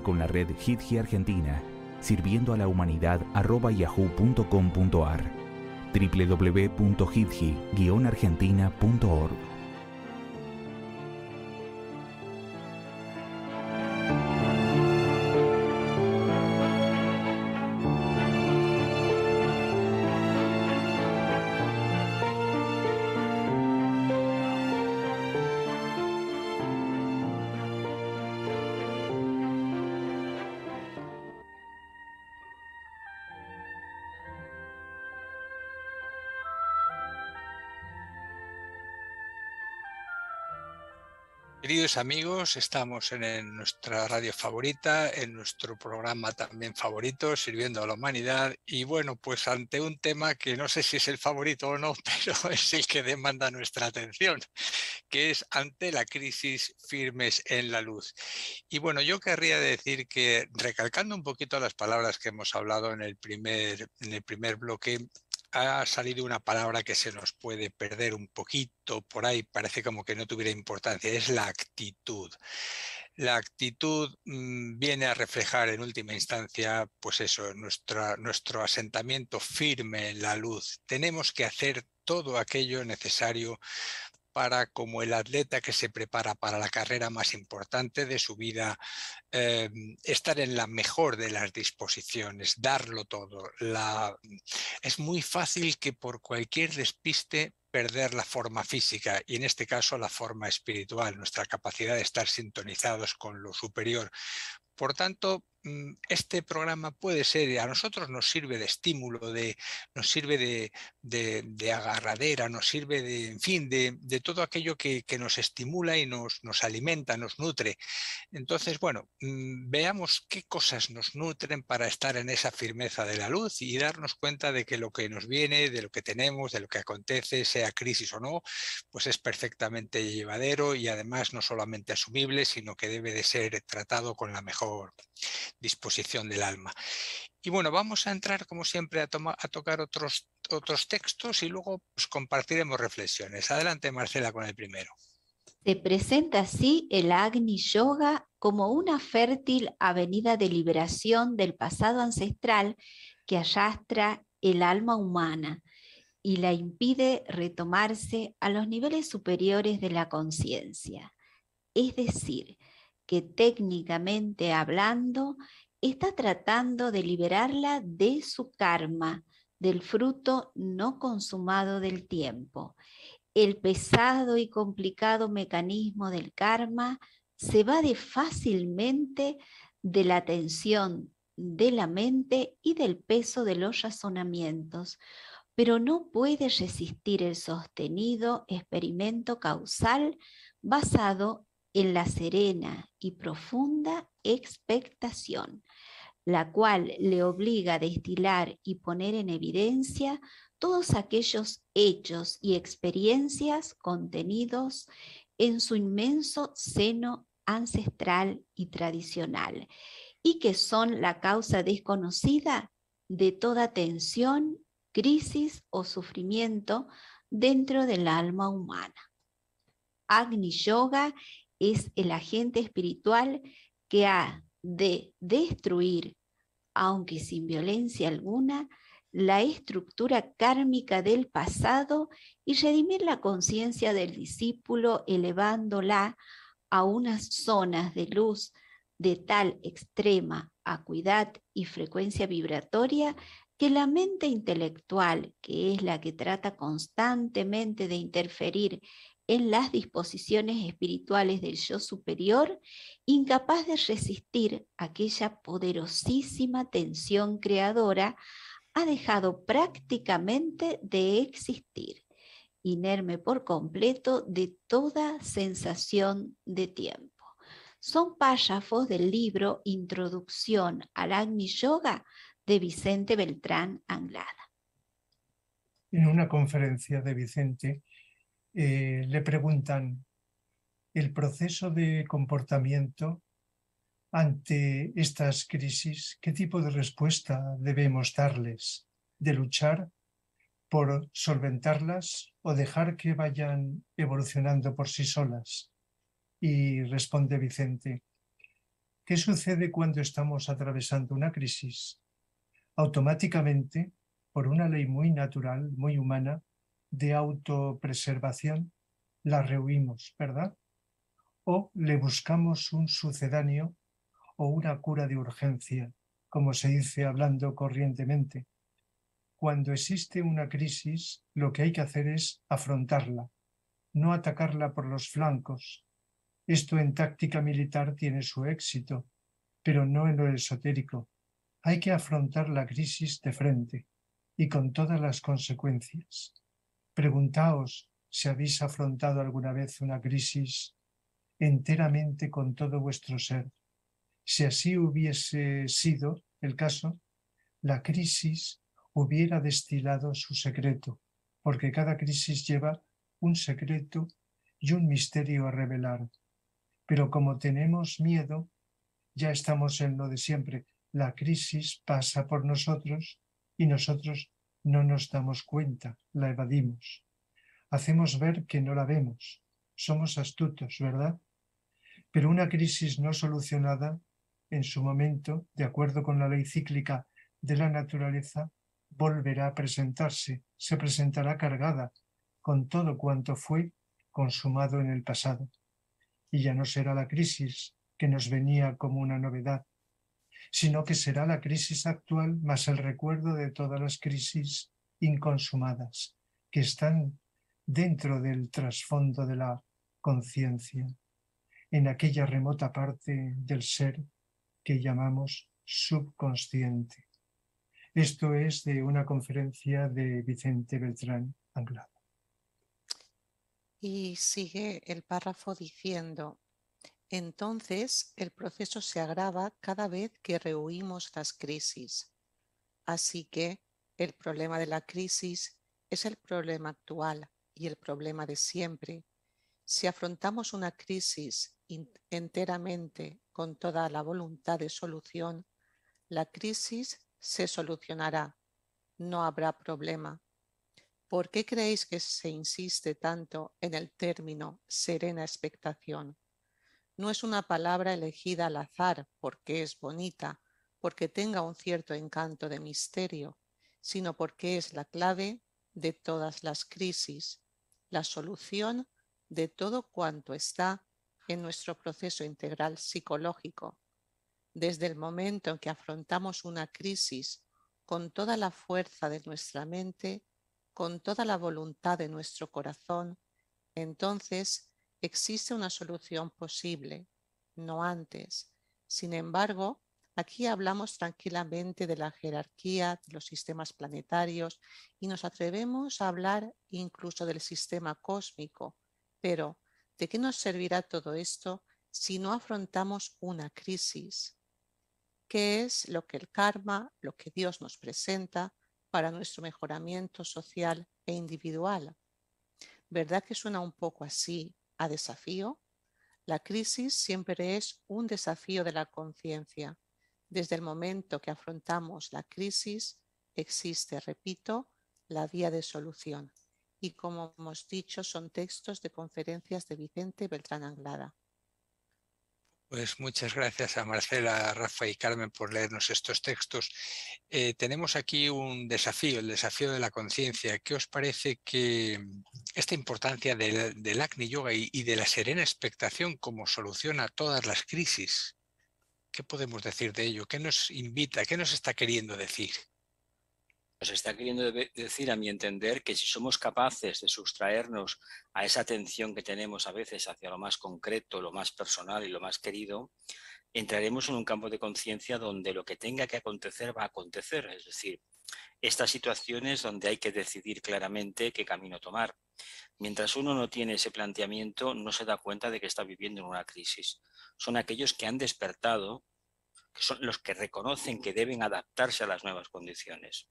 con la red HITGI Argentina, sirviendo a la humanidad yahoo.com.ar www.hitgi-argentina.org amigos, estamos en, nuestra radio favorita, en nuestro programa también favorito, Sirviendo a la Humanidad. Y bueno, pues ante un tema que no sé si es el favorito o no, pero es el que demanda nuestra atención, que es ante la crisis firmes en la luz. Y bueno, yo querría decir que, recalcando un poquito las palabras que hemos hablado en el primer, en el primer bloque, ha salido una palabra que se nos puede perder un poquito por ahí, parece como que no tuviera importancia, es la actitud. La actitud mm, viene a reflejar en última instancia, pues eso, nuestro asentamiento firme en la luz. Tenemos que hacer todo aquello necesario para como el atleta que se prepara para la carrera más importante de su vida, eh, estar en la mejor de las disposiciones, darlo todo. Es muy fácil que por cualquier despiste perder la forma física y en este caso la forma espiritual, nuestra capacidad de estar sintonizados con lo superior. Por tanto, Mm, este programa puede ser, a nosotros nos sirve de estímulo, de, nos sirve de, agarradera, nos sirve de, en fin, de, todo aquello que, nos estimula y nos, nos alimenta, nos nutre. Entonces, bueno, mm, veamos qué cosas nos nutren para estar en esa firmeza de la luz y darnos cuenta de que lo que nos viene, de lo que tenemos, de lo que acontece, sea crisis o no, pues es perfectamente llevadero y además no solamente asumible, sino que debe de ser tratado con la mejor disposición del alma. Y bueno, vamos a entrar como siempre a, tocar otros, otros textos y luego pues, compartiremos reflexiones. Adelante Marcela con el primero. Se presenta así el Agni Yoga como una fértil avenida de liberación del pasado ancestral que arrastra el alma humana y la impide retomarse a los niveles superiores de la conciencia. Es decir, que técnicamente hablando está tratando de liberarla de su karma, del fruto no consumado del tiempo. El pesado y complicado mecanismo del karma se va de fácilmente de la tensión de la mente y del peso de los razonamientos, pero no puede resistir el sostenido experimento causal basado en la serena y profunda expectación, la cual le obliga a destilar y poner en evidencia todos aquellos hechos y experiencias contenidos en su inmenso seno ancestral y tradicional, y que son la causa desconocida de toda tensión, crisis o sufrimiento dentro del alma humana. Agni Yoga es el agente espiritual que ha de destruir, aunque sin violencia alguna, la estructura kármica del pasado y redimir la conciencia del discípulo elevándola a unas zonas de luz de tal extrema acuidad y frecuencia vibratoria que la mente intelectual, que es la que trata constantemente de interferir en las disposiciones espirituales del yo superior, incapaz de resistir aquella poderosísima tensión creadora, ha dejado prácticamente de existir, inerme por completo de toda sensación de tiempo. Son párrafos del libro Introducción al Agni Yoga de Vicente Beltrán Anglada. En una conferencia de Vicente, eh, le preguntan el proceso de comportamiento ante estas crisis, qué tipo de respuesta debemos darles, de luchar por solventarlas o dejar que vayan evolucionando por sí solas. Y responde Vicente, ¿qué sucede cuando estamos atravesando una crisis? Automáticamente, por una ley muy natural, muy humana, de autopreservación, la rehuimos, ¿verdad? O le buscamos un sucedáneo o una cura de urgencia, como se dice hablando corrientemente. Cuando existe una crisis, lo que hay que hacer es afrontarla, no atacarla por los flancos. Esto en táctica militar tiene su éxito, pero no en lo esotérico. Hay que afrontar la crisis de frente y con todas las consecuencias. Preguntaos si habéis afrontado alguna vez una crisis enteramente con todo vuestro ser. Si así hubiese sido el caso, la crisis hubiera destilado su secreto, porque cada crisis lleva un secreto y un misterio a revelar. Pero como tenemos miedo, ya estamos en lo de siempre. La crisis pasa por nosotros y nosotros no nos damos cuenta, la evadimos. Hacemos ver que no la vemos. Somos astutos, ¿verdad? Pero una crisis no solucionada en su momento, de acuerdo con la ley cíclica de la naturaleza, volverá a presentarse, se presentará cargada con todo cuanto fue consumado en el pasado. Y ya no será la crisis que nos venía como una novedad, sino que será la crisis actual más el recuerdo de todas las crisis inconsumadas que están dentro del trasfondo de la conciencia, en aquella remota parte del ser que llamamos subconsciente. Esto es de una conferencia de Vicente Beltrán Anglada. Y sigue el párrafo diciendo, entonces, el proceso se agrava cada vez que rehuimos las crisis. Así que el problema de la crisis es el problema actual y el problema de siempre. Si afrontamos una crisis enteramente con toda la voluntad de solución, la crisis se solucionará. No habrá problema. ¿Por qué creéis que se insiste tanto en el término serena expectación? no es una palabra elegida al azar porque es bonita, porque tenga un cierto encanto de misterio, sino porque es la clave de todas las crisis, la solución de todo cuanto está en nuestro proceso integral psicológico. Desde el momento en que afrontamos una crisis con toda la fuerza de nuestra mente, con toda la voluntad de nuestro corazón, entonces existe una solución posible, no antes. Sin embargo, aquí hablamos tranquilamente de la jerarquía, de los sistemas planetarios y nos atrevemos a hablar incluso del sistema cósmico. Pero, ¿de qué nos servirá todo esto si no afrontamos una crisis? ¿Qué es lo que el karma, lo que Dios nos presenta para nuestro mejoramiento social e individual? ¿Verdad que suena un poco así, a desafío, la crisis siempre es un desafío de la conciencia. Desde el momento que afrontamos la crisis, existe, repito, la vía de solución. Y como hemos dicho, son textos de conferencias de Vicente Beltrán Anglada. Pues muchas gracias a Marcela, Rafa y Carmen por leernos estos textos. Eh, tenemos aquí un desafío, el desafío de la conciencia. ¿Qué os parece que mm, esta importancia del, del Acne Yoga y, de la serena expectación como solución a todas las crisis? ¿Qué podemos decir de ello? ¿Qué nos invita? ¿Qué nos está queriendo decir? nos está queriendo decir, a mi entender, que si somos capaces de sustraernos a esa atención que tenemos a veces hacia lo más concreto, lo más personal y lo más querido, entraremos en un campo de conciencia donde lo que tenga que acontecer va a acontecer. Es decir, estas situaciones donde hay que decidir claramente qué camino tomar. Mientras uno no tiene ese planteamiento, no se da cuenta de que está viviendo en una crisis. Son aquellos que han despertado, que son los que reconocen que deben adaptarse a las nuevas condiciones.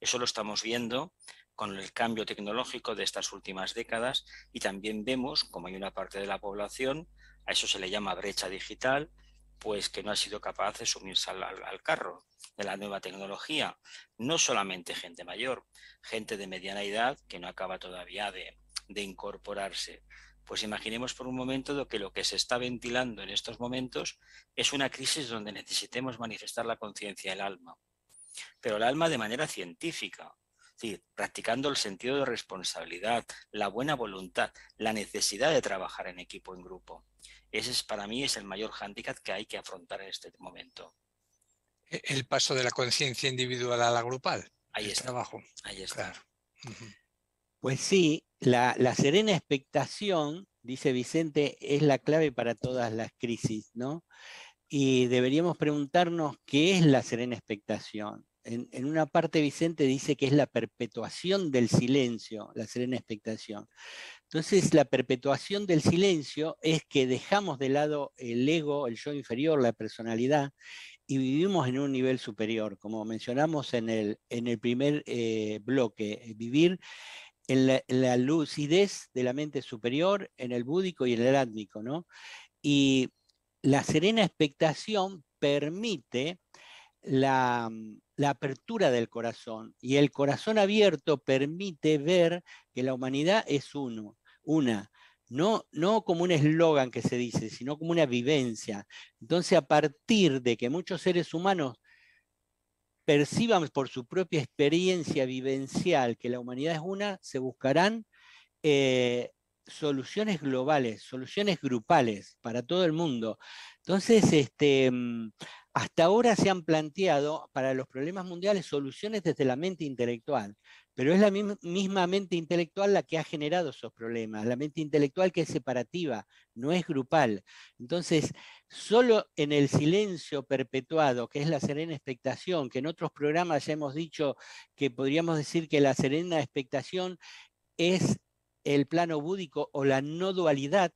Eso lo estamos viendo con el cambio tecnológico de estas últimas décadas y también vemos como hay una parte de la población, a eso se le llama brecha digital, pues que no ha sido capaz de sumirse al, carro de la nueva tecnología. No solamente gente mayor, gente de mediana edad que no acaba todavía de, incorporarse. Pues imaginemos por un momento que lo que se está ventilando en estos momentos es una crisis donde necesitemos manifestar la conciencia del alma pero el alma de manera científica, practicando el sentido de responsabilidad, la buena voluntad, la necesidad de trabajar en equipo, en grupo. Ese es, para mí es el mayor hándicap que hay que afrontar en este momento. E-, el paso de la conciencia individual a la grupal. Ahí está. abajo. Ahí está. Pues sí, la, la serena expectación, dice Vicente, es la clave para todas las crisis, ¿no? y deberíamos preguntarnos qué es la serena expectación. En, una parte Vicente dice que es la perpetuación del silencio, la serena expectación. Entonces, la perpetuación del silencio es que dejamos de lado el ego, el yo inferior, la personalidad, y vivimos en un nivel superior, como mencionamos en el, en el primer eh, bloque, eh, vivir en la, lucidez de la mente superior, en el búdico y en el átmico, ¿no? Y la serena expectación permite la, apertura del corazón y el corazón abierto permite ver que la humanidad es uno, una. No, no como un eslogan que se dice, sino como una vivencia. Entonces, a partir de que muchos seres humanos perciban por su propia experiencia vivencial que la humanidad es una, se buscarán eh, soluciones globales, soluciones grupales para todo el mundo. Entonces, este, mm, hasta ahora se han planteado para los problemas mundiales soluciones desde la mente intelectual, pero es la misma mente intelectual la que ha generado esos problemas, la mente intelectual que es separativa, no es grupal. Entonces, solo en el silencio perpetuado, que es la serena expectación, que en otros programas ya hemos dicho que podríamos decir que la serena expectación es el plano búdico o la no dualidad,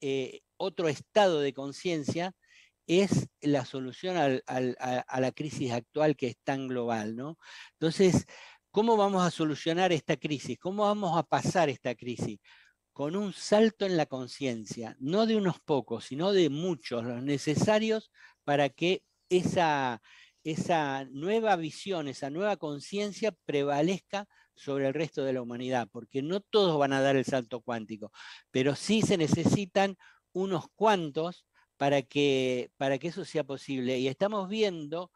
eh, otro estado de conciencia, es la solución a, la crisis actual que es tan global. ¿no? Entonces, ¿cómo vamos a solucionar esta crisis? ¿Cómo vamos a pasar esta crisis? Con un salto en la conciencia, no de unos pocos, sino de muchos, los necesarios para que esa, esa nueva visión, esa nueva conciencia prevalezca sobre el resto de la humanidad, porque no todos van a dar el salto cuántico, pero sí se necesitan unos cuantos para que, para que eso sea posible. Y estamos viendo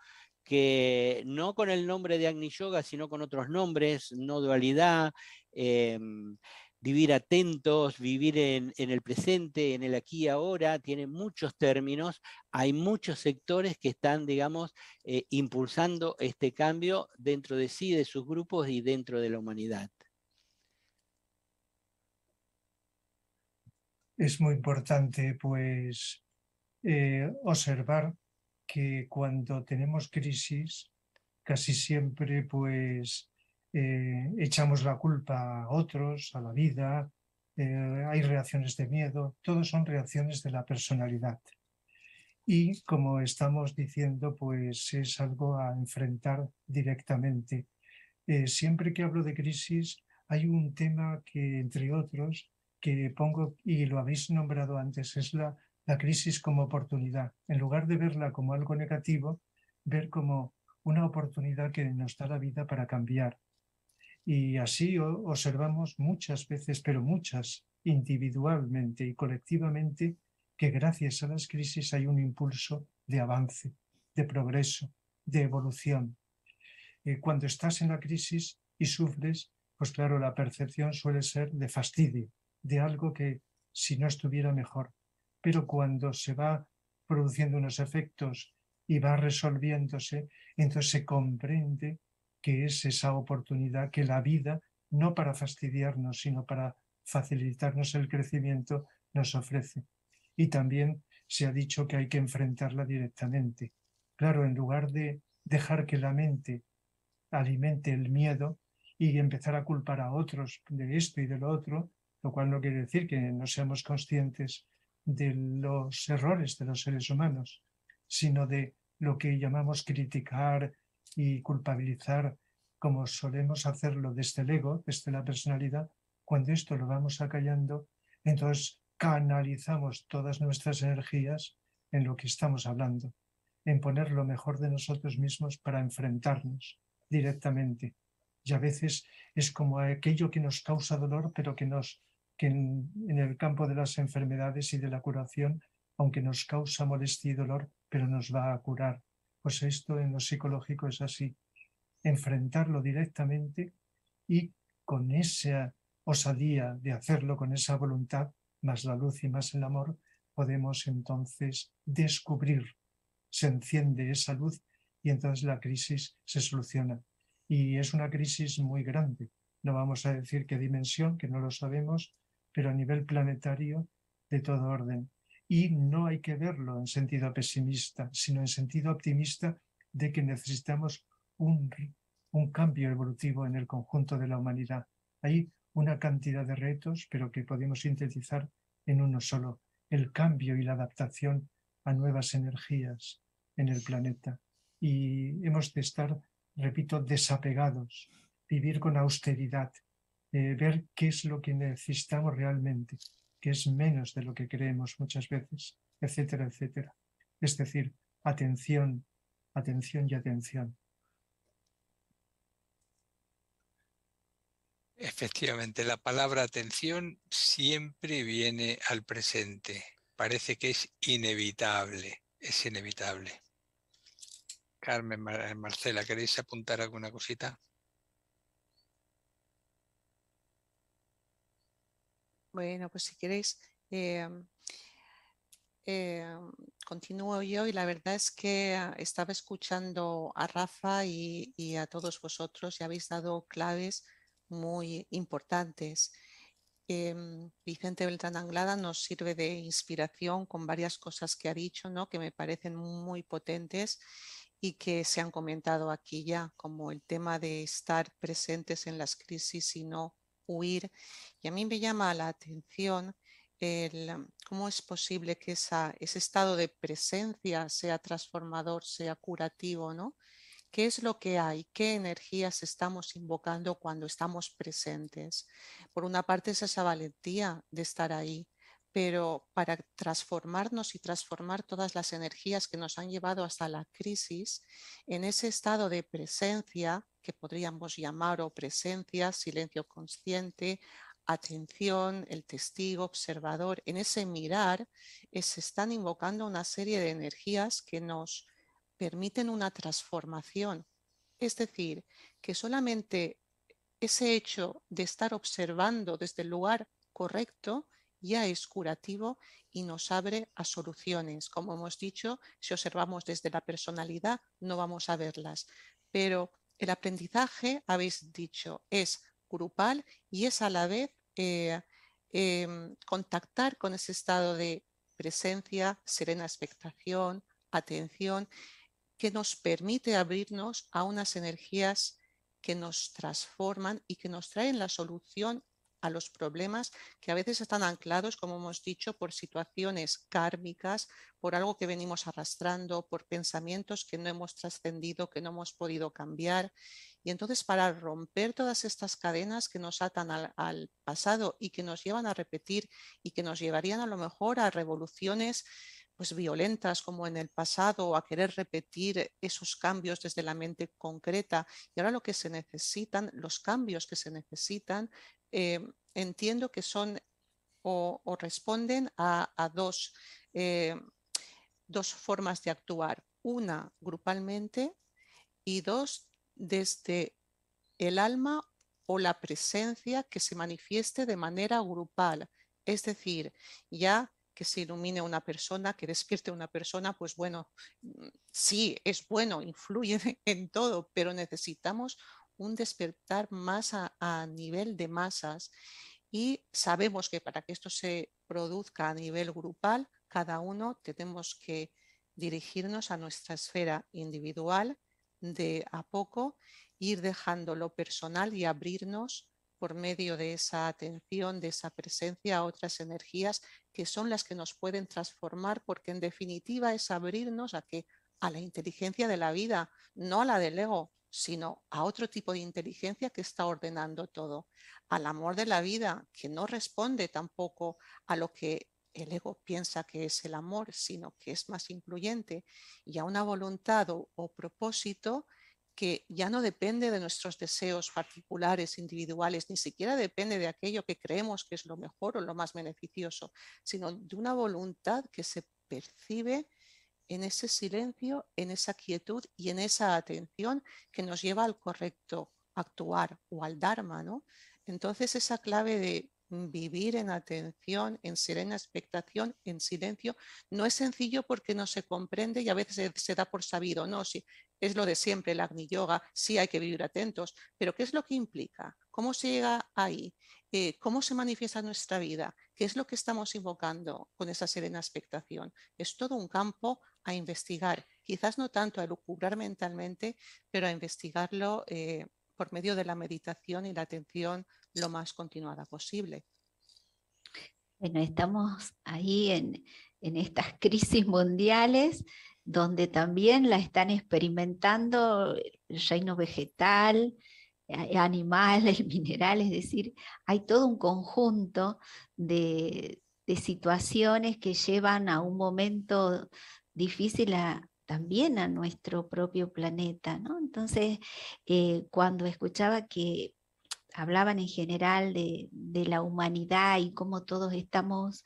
que no con el nombre de Agni Yoga, sino con otros nombres, no dualidad, em, vivir atentos, vivir en, el presente, en el aquí y ahora, tiene muchos términos. Hay muchos sectores que están, digamos, eh, impulsando este cambio dentro de sí, de sus grupos y dentro de la humanidad. Es muy importante, pues, eh, observar que cuando tenemos crisis, casi siempre, pues, eh, echamos la culpa a otros, a la vida, eh, hay reacciones de miedo, todos son reacciones de la personalidad. Y como estamos diciendo, pues es algo a enfrentar directamente. Eh, siempre que hablo de crisis, hay un tema que, entre otros, que pongo, y lo habéis nombrado antes, es la, la crisis como oportunidad. En lugar de verla como algo negativo, ver como una oportunidad que nos da la vida para cambiar, y así observamos muchas veces, pero muchas, individualmente y colectivamente, que gracias a las crisis hay un impulso de avance, de progreso, de evolución. Eh, cuando estás en la crisis y sufres, pues claro, la percepción suele ser de fastidio, de algo que si no estuviera mejor. Pero cuando se va produciendo unos efectos y va resolviéndose, entonces se comprende que es esa oportunidad que la vida, no para fastidiarnos, sino para facilitarnos el crecimiento, nos ofrece. Y también se ha dicho que hay que enfrentarla directamente. Claro, en lugar de dejar que la mente alimente el miedo y empezar a culpar a otros de esto y de lo otro, lo cual no quiere decir que no seamos conscientes de los errores de los seres humanos, sino de lo que llamamos criticar, y culpabilizar como solemos hacerlo desde el ego, desde la personalidad, cuando esto lo vamos acallando, entonces canalizamos todas nuestras energías en lo que estamos hablando, en poner lo mejor de nosotros mismos para enfrentarnos directamente. Y a veces es como aquello que nos causa dolor, pero que, nos, que en el campo de las enfermedades y de la curación, aunque nos causa molestia y dolor, pero nos va a curar pues esto en lo psicológico es así, enfrentarlo directamente y con esa osadía de hacerlo, con esa voluntad, más la luz y más el amor, podemos entonces descubrir, se enciende esa luz y entonces la crisis se soluciona. Y es una crisis muy grande, no vamos a decir qué dimensión, que no lo sabemos, pero a nivel planetario de todo orden y no hay que verlo en sentido pesimista, sino en sentido optimista de que necesitamos un, cambio evolutivo en el conjunto de la humanidad. Hay una cantidad de retos, pero que podemos sintetizar en uno solo, el cambio y la adaptación a nuevas energías en el planeta. Y hemos de estar, repito, desapegados, vivir con austeridad, eh, ver qué es lo que necesitamos realmente que es menos de lo que creemos muchas veces, etcétera, etcétera. Es decir, atención, atención y atención. Efectivamente, la palabra atención siempre viene al presente. Parece que es inevitable, es inevitable. Carmen, Marcela, ¿queréis apuntar alguna cosita? Bueno, pues si queréis, eh, eh, continúo yo y la verdad es que ah, estaba escuchando a Rafa y, a todos vosotros y habéis dado claves muy importantes. Eh, Vicente Beltrán Anglada nos sirve de inspiración con varias cosas que ha dicho, que me parecen muy potentes y que se han comentado aquí ya, como el tema de estar presentes en las crisis y no huir. Y a mí me llama la atención cómo es posible que ese estado de presencia sea transformador, sea curativo, ¿no? ¿Qué es lo que hay? ¿Qué energías estamos invocando cuando estamos presentes? Por una parte es esa valentía de estar ahí, pero para transformarnos y transformar todas las energías que nos han llevado hasta la crisis, en ese estado de presencia que podríamos llamar o presencia, silencio consciente, atención, el testigo, observador, en ese mirar eh, se están invocando una serie de energías que nos permiten una transformación. Es decir, que solamente ese hecho de estar observando desde el lugar correcto ya es curativo y nos abre a soluciones. Como hemos dicho, si observamos desde la personalidad no vamos a verlas, pero el aprendizaje, habéis dicho, es grupal y es a la vez eh, em, contactar con ese estado de presencia, serena expectación, atención, que nos permite abrirnos a unas energías que nos transforman y que nos traen la solución a los problemas que a veces están anclados, como hemos dicho, por situaciones kármicas, por algo que venimos arrastrando, por pensamientos que no hemos trascendido, que no hemos podido cambiar. Y entonces para romper todas estas cadenas que nos atan al, pasado y que nos llevan a repetir y que nos llevarían a lo mejor a revoluciones pues violentas como en el pasado o a querer repetir esos cambios desde la mente concreta. Y ahora lo que se necesitan, los cambios que se necesitan eh, entiendo que son o, responden a, dos, eh, dos formas de actuar. Una grupalmente y dos desde el alma o la presencia que se manifieste de manera grupal. Es decir, ya que se ilumine una persona, que despierte una persona, pues bueno, mm, sí, es bueno, influye en todo, pero necesitamos un despertar más a, nivel de masas y sabemos que para que esto se produzca a nivel grupal, cada uno tenemos que dirigirnos a nuestra esfera individual de a poco, ir dejando lo personal y abrirnos por medio de esa atención, de esa presencia a otras energías que son las que nos pueden transformar, porque en definitiva es abrirnos a que a la inteligencia de la vida, no a la del ego, sino a otro tipo de inteligencia que está ordenando todo, al amor de la vida, que no responde tampoco a lo que el ego piensa que es el amor, sino que es más incluyente, y a una voluntad o, propósito que ya no depende de nuestros deseos particulares, individuales, ni siquiera depende de aquello que creemos que es lo mejor o lo más beneficioso, sino de una voluntad que se percibe en ese silencio, en esa quietud y en esa atención que nos lleva al correcto actuar o al Dharma, ¿no? Entonces esa clave de vivir en atención, en serena expectación, en silencio, no es sencillo porque no se comprende y a veces se, da por sabido, no, sí, es lo de siempre, el Agni Yoga, sí hay que vivir atentos, pero ¿qué es lo que implica? ¿Cómo se llega ahí? Eh, ¿Cómo se manifiesta nuestra vida? ¿Qué es lo que estamos invocando con esa serena expectación? Es todo un campo a investigar, quizás no tanto a lucubrar mentalmente, pero a investigarlo eh, por medio de la meditación y la atención lo más continuada posible. Bueno, estamos ahí en, en estas crisis mundiales donde también la están experimentando el reino vegetal, eh, animales, mineral es decir, hay todo un conjunto de, de situaciones que llevan a un momento difícil también a nuestro propio planeta, ¿no? Entonces, eh, cuando escuchaba que hablaban en general de, la humanidad y cómo todos estamos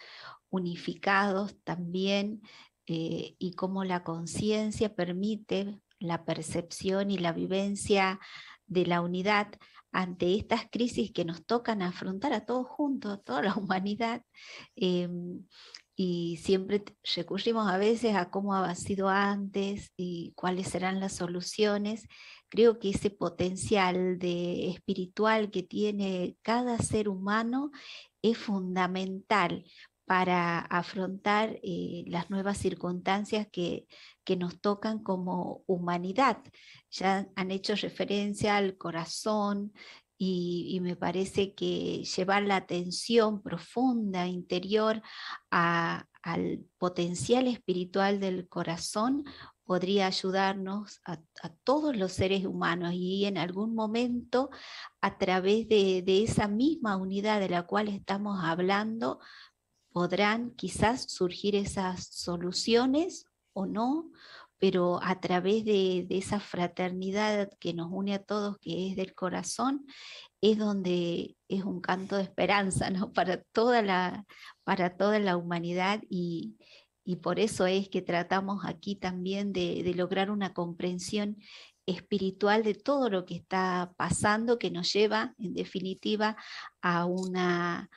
unificados también eh, y cómo la conciencia permite la percepción y la vivencia de la unidad ante estas crisis que nos tocan afrontar a todos juntos, a toda la humanidad, eh, y siempre recurrimos a veces a cómo ha sido antes y cuáles serán las soluciones. Creo que ese potencial de espiritual que tiene cada ser humano es fundamental para afrontar eh, las nuevas circunstancias que, que, nos tocan como humanidad. Ya han hecho referencia al corazón, y, me parece que llevar la atención profunda, interior, al potencial espiritual del corazón podría ayudarnos a, todos los seres humanos y en algún momento a través de esa misma unidad de la cual estamos hablando, podrán quizás surgir esas soluciones o no, pero a través de, esa fraternidad que nos une a todos, que es del corazón, es donde es un canto de esperanza ¿no? para, toda la, para toda la humanidad y, por eso es que tratamos aquí también de, lograr una comprensión espiritual de todo lo que está pasando, que nos lleva, en definitiva, a una,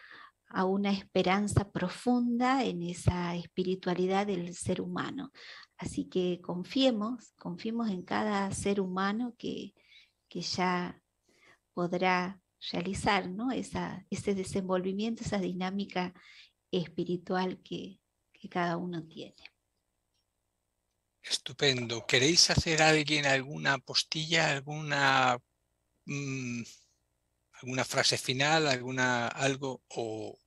a una esperanza profunda en esa espiritualidad del ser humano. Así que confiemos, confiemos en cada ser humano que, ya podrá realizar ese desenvolvimiento, esa dinámica espiritual que, cada uno tiene. Estupendo. ¿Queréis hacer a alguien alguna postilla, alguna, mm, alguna frase final, alguna algo o,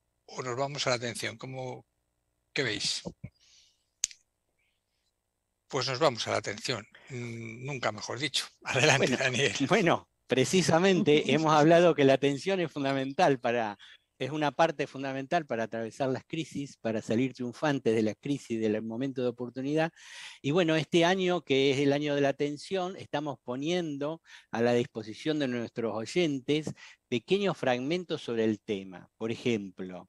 nos vamos a la atención? ¿Qué veis? Pues nos vamos a la atención, mm, nunca mejor dicho. Adelante, Daniel. Bueno, precisamente hemos hablado que la atención es fundamental para, es una parte fundamental para atravesar las crisis, para salir triunfantes de la crisis, del momento de oportunidad. Y bueno, este año, que es el año de la atención, estamos poniendo a la disposición de nuestros oyentes pequeños fragmentos sobre el tema. Por ejemplo,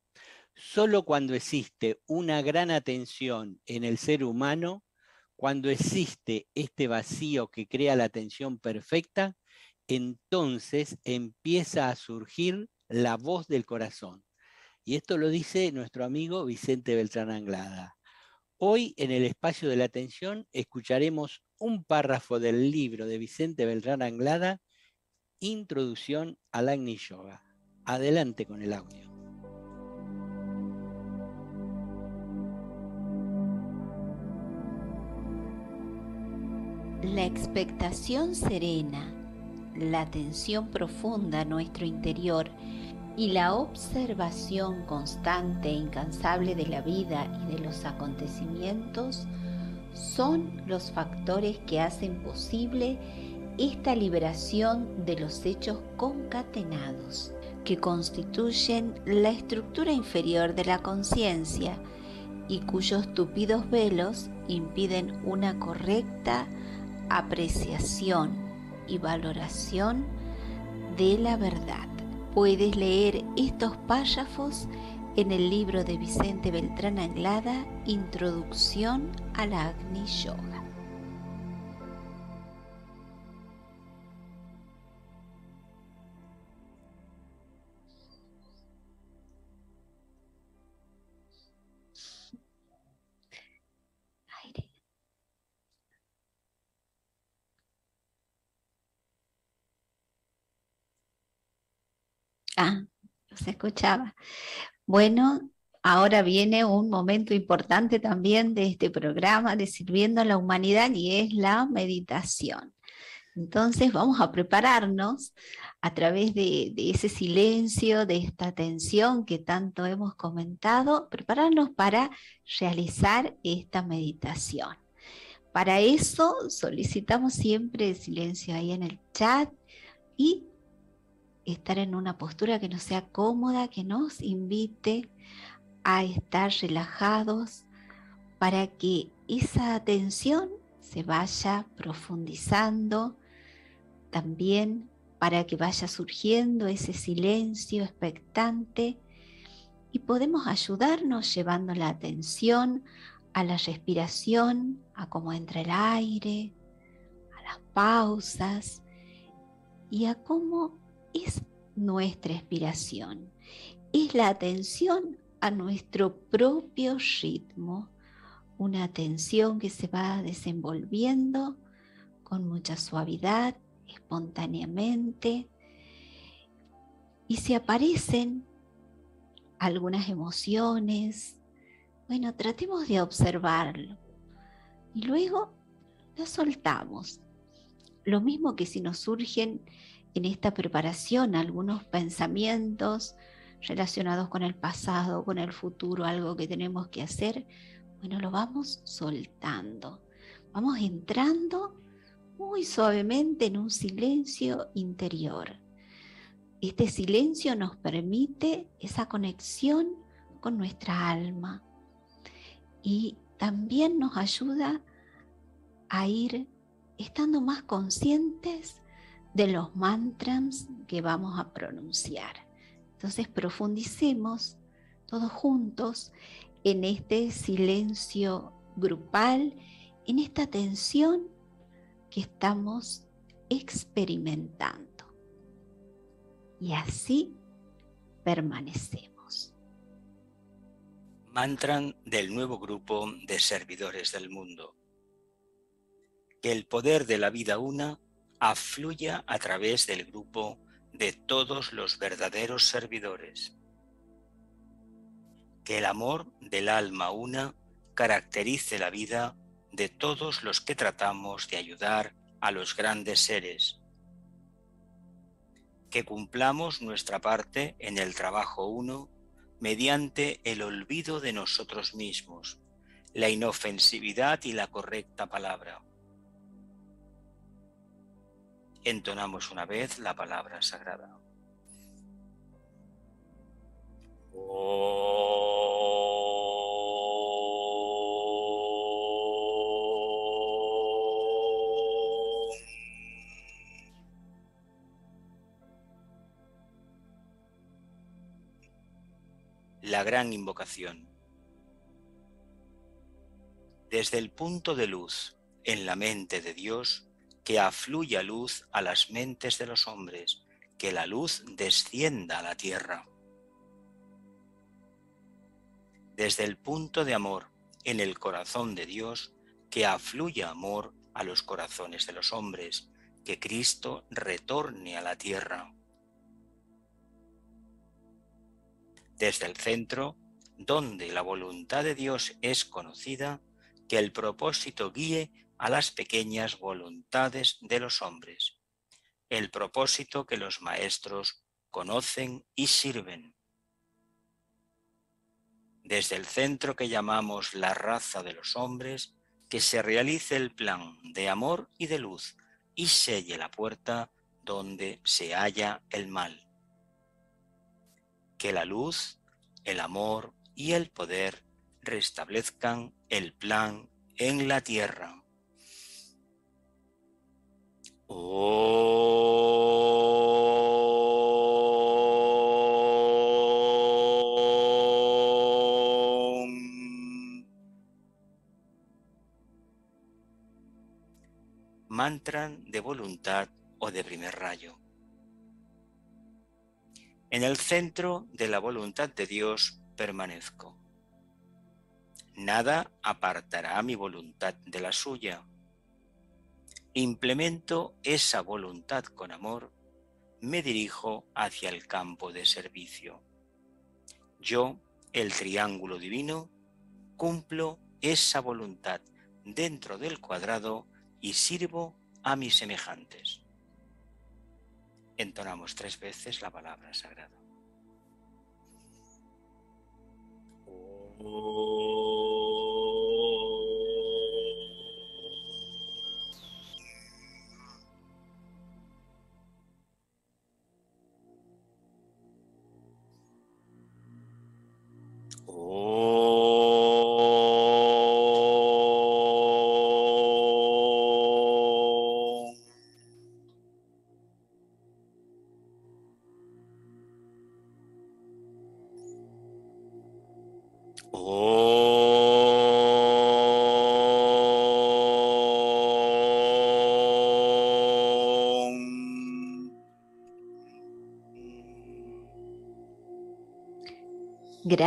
solo cuando existe una gran atención en el ser humano, cuando existe este vacío que crea la atención perfecta, entonces empieza a surgir la voz del corazón. Y esto lo dice nuestro amigo Vicente Beltrán Anglada. Hoy en el espacio de la atención escucharemos un párrafo del libro de Vicente Beltrán Anglada, Introducción al Agni Yoga. Adelante con el audio. La expectación serena, la atención profunda a nuestro interior y la observación constante e incansable de la vida y de los acontecimientos son los factores que hacen posible esta liberación de los hechos concatenados, que constituyen la estructura inferior de la conciencia y cuyos tupidos velos impiden una correcta apreciación y valoración de la verdad. Puedes leer estos párrafos en el libro de Vicente Beltrán Anglada, Introducción a la Agni Yoga. Ah, se escuchaba. Bueno, ahora viene un momento importante también de este programa de Sirviendo a la Humanidad y es la meditación. Entonces vamos a prepararnos a través de, ese silencio, de esta atención que tanto hemos comentado, prepararnos para realizar esta meditación. Para eso solicitamos siempre el silencio ahí en el chat y estar en una postura que nos sea cómoda, que nos invite a estar relajados para que esa atención se vaya profundizando también para que vaya surgiendo ese silencio expectante y podemos ayudarnos llevando la atención a la respiración, a cómo entra el aire, a las pausas y a cómo es nuestra inspiración, es la atención a nuestro propio ritmo, una atención que se va desenvolviendo con mucha suavidad, espontáneamente, y si aparecen algunas emociones, bueno, tratemos de observarlo y luego lo soltamos. Lo mismo que si nos surgen en esta preparación algunos pensamientos relacionados con el pasado, con el futuro, algo que tenemos que hacer, bueno, lo vamos soltando. Vamos entrando muy suavemente en un silencio interior. Este silencio nos permite esa conexión con nuestra alma y también nos ayuda a ir estando más conscientes de los mantras que vamos a pronunciar. Entonces profundicemos todos juntos en este silencio grupal, en esta tensión que estamos experimentando. Y así permanecemos. Mantran del nuevo grupo de servidores del mundo. Que el poder de la vida una afluya a través del grupo de todos los verdaderos servidores. Que el amor del alma una caracterice la vida de todos los que tratamos de ayudar a los grandes seres. Que cumplamos nuestra parte en el trabajo uno mediante el olvido de nosotros mismos, la inofensividad y la correcta palabra entonamos una vez la palabra sagrada. la gran invocación. Desde el punto de luz en la mente de Dios, que afluya luz a las mentes de los hombres, que la luz descienda a la tierra. Desde el punto de amor en el corazón de Dios, que afluya amor a los corazones de los hombres, que Cristo retorne a la tierra. Desde el centro, donde la voluntad de Dios es conocida, que el propósito guíe a las pequeñas voluntades de los hombres, el propósito que los maestros conocen y sirven. Desde el centro que llamamos la raza de los hombres, que se realice el plan de amor y de luz y selle la puerta donde se halla el mal. Que la luz, el amor y el poder restablezcan el plan en la tierra. Mantra de voluntad o de primer rayo. En el centro de la voluntad de Dios permanezco. Nada apartará mi voluntad de la suya implemento esa voluntad con amor, me dirijo hacia el campo de servicio. Yo, el triángulo divino, cumplo esa voluntad dentro del cuadrado y sirvo a mis semejantes. Entonamos tres veces la palabra sagrada. Oh.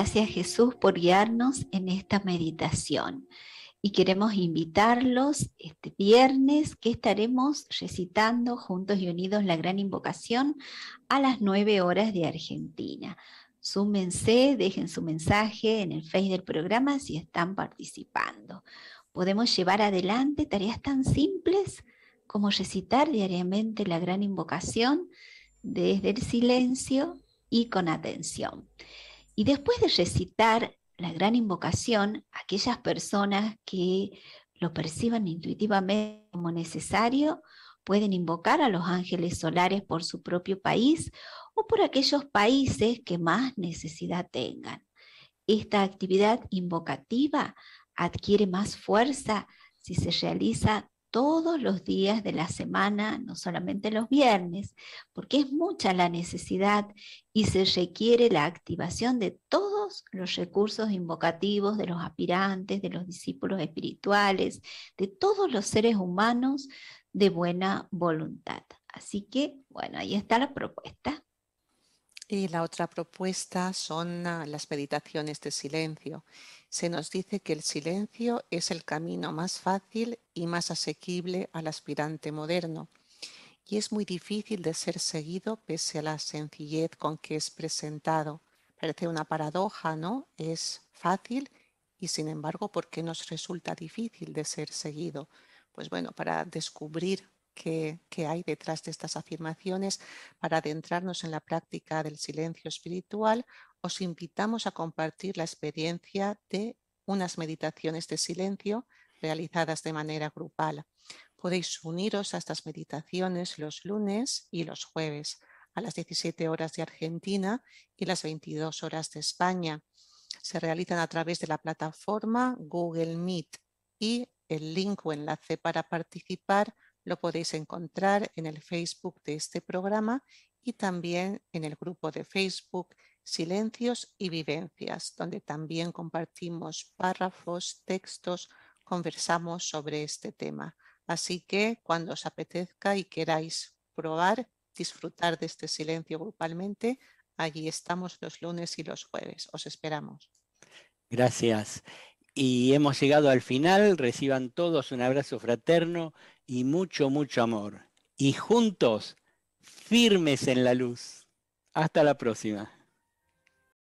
Gracias Jesús por guiarnos en esta meditación. Y queremos invitarlos este viernes que estaremos recitando juntos y unidos la gran invocación a las 9 horas de Argentina. Súmense, dejen su mensaje en el Face del programa si están participando. Podemos llevar adelante tareas tan simples como recitar diariamente la gran invocación desde el silencio y con atención. Y después de recitar la gran invocación, aquellas personas que lo perciban intuitivamente como necesario, pueden invocar a los ángeles solares por su propio país o por aquellos países que más necesidad tengan. Esta actividad invocativa adquiere más fuerza si se realiza todos los días de la semana, no solamente los viernes, porque es mucha la necesidad y se requiere la activación de todos los recursos invocativos de los aspirantes, de los discípulos espirituales, de todos los seres humanos de buena voluntad. Así que, bueno, ahí está la propuesta. Y la otra propuesta son ah, las meditaciones de silencio se nos dice que el silencio es el camino más fácil y más asequible al aspirante moderno y es muy difícil de ser seguido pese a la sencillez con que es presentado. Parece una paradoja, ¿no? Es fácil y sin embargo, ¿por qué nos resulta difícil de ser seguido? Pues bueno, para descubrir qué, hay detrás de estas afirmaciones, para adentrarnos en la práctica del silencio espiritual, os invitamos a compartir la experiencia de unas meditaciones de silencio realizadas de manera grupal. Podéis uniros a estas meditaciones los lunes y los jueves a las 17 horas de Argentina y las 22 horas de España. Se realizan a través de la plataforma Google Meet y el link o enlace para participar lo podéis encontrar en el Facebook de este programa y también en el grupo de Facebook silencios y vivencias, donde también compartimos párrafos, textos, conversamos sobre este tema. Así que cuando os apetezca y queráis probar, disfrutar de este silencio grupalmente, allí estamos los lunes y los jueves. Os esperamos. Gracias. Y hemos llegado al final. Reciban todos un abrazo fraterno y mucho, mucho amor. Y juntos, firmes en la luz. Hasta la próxima.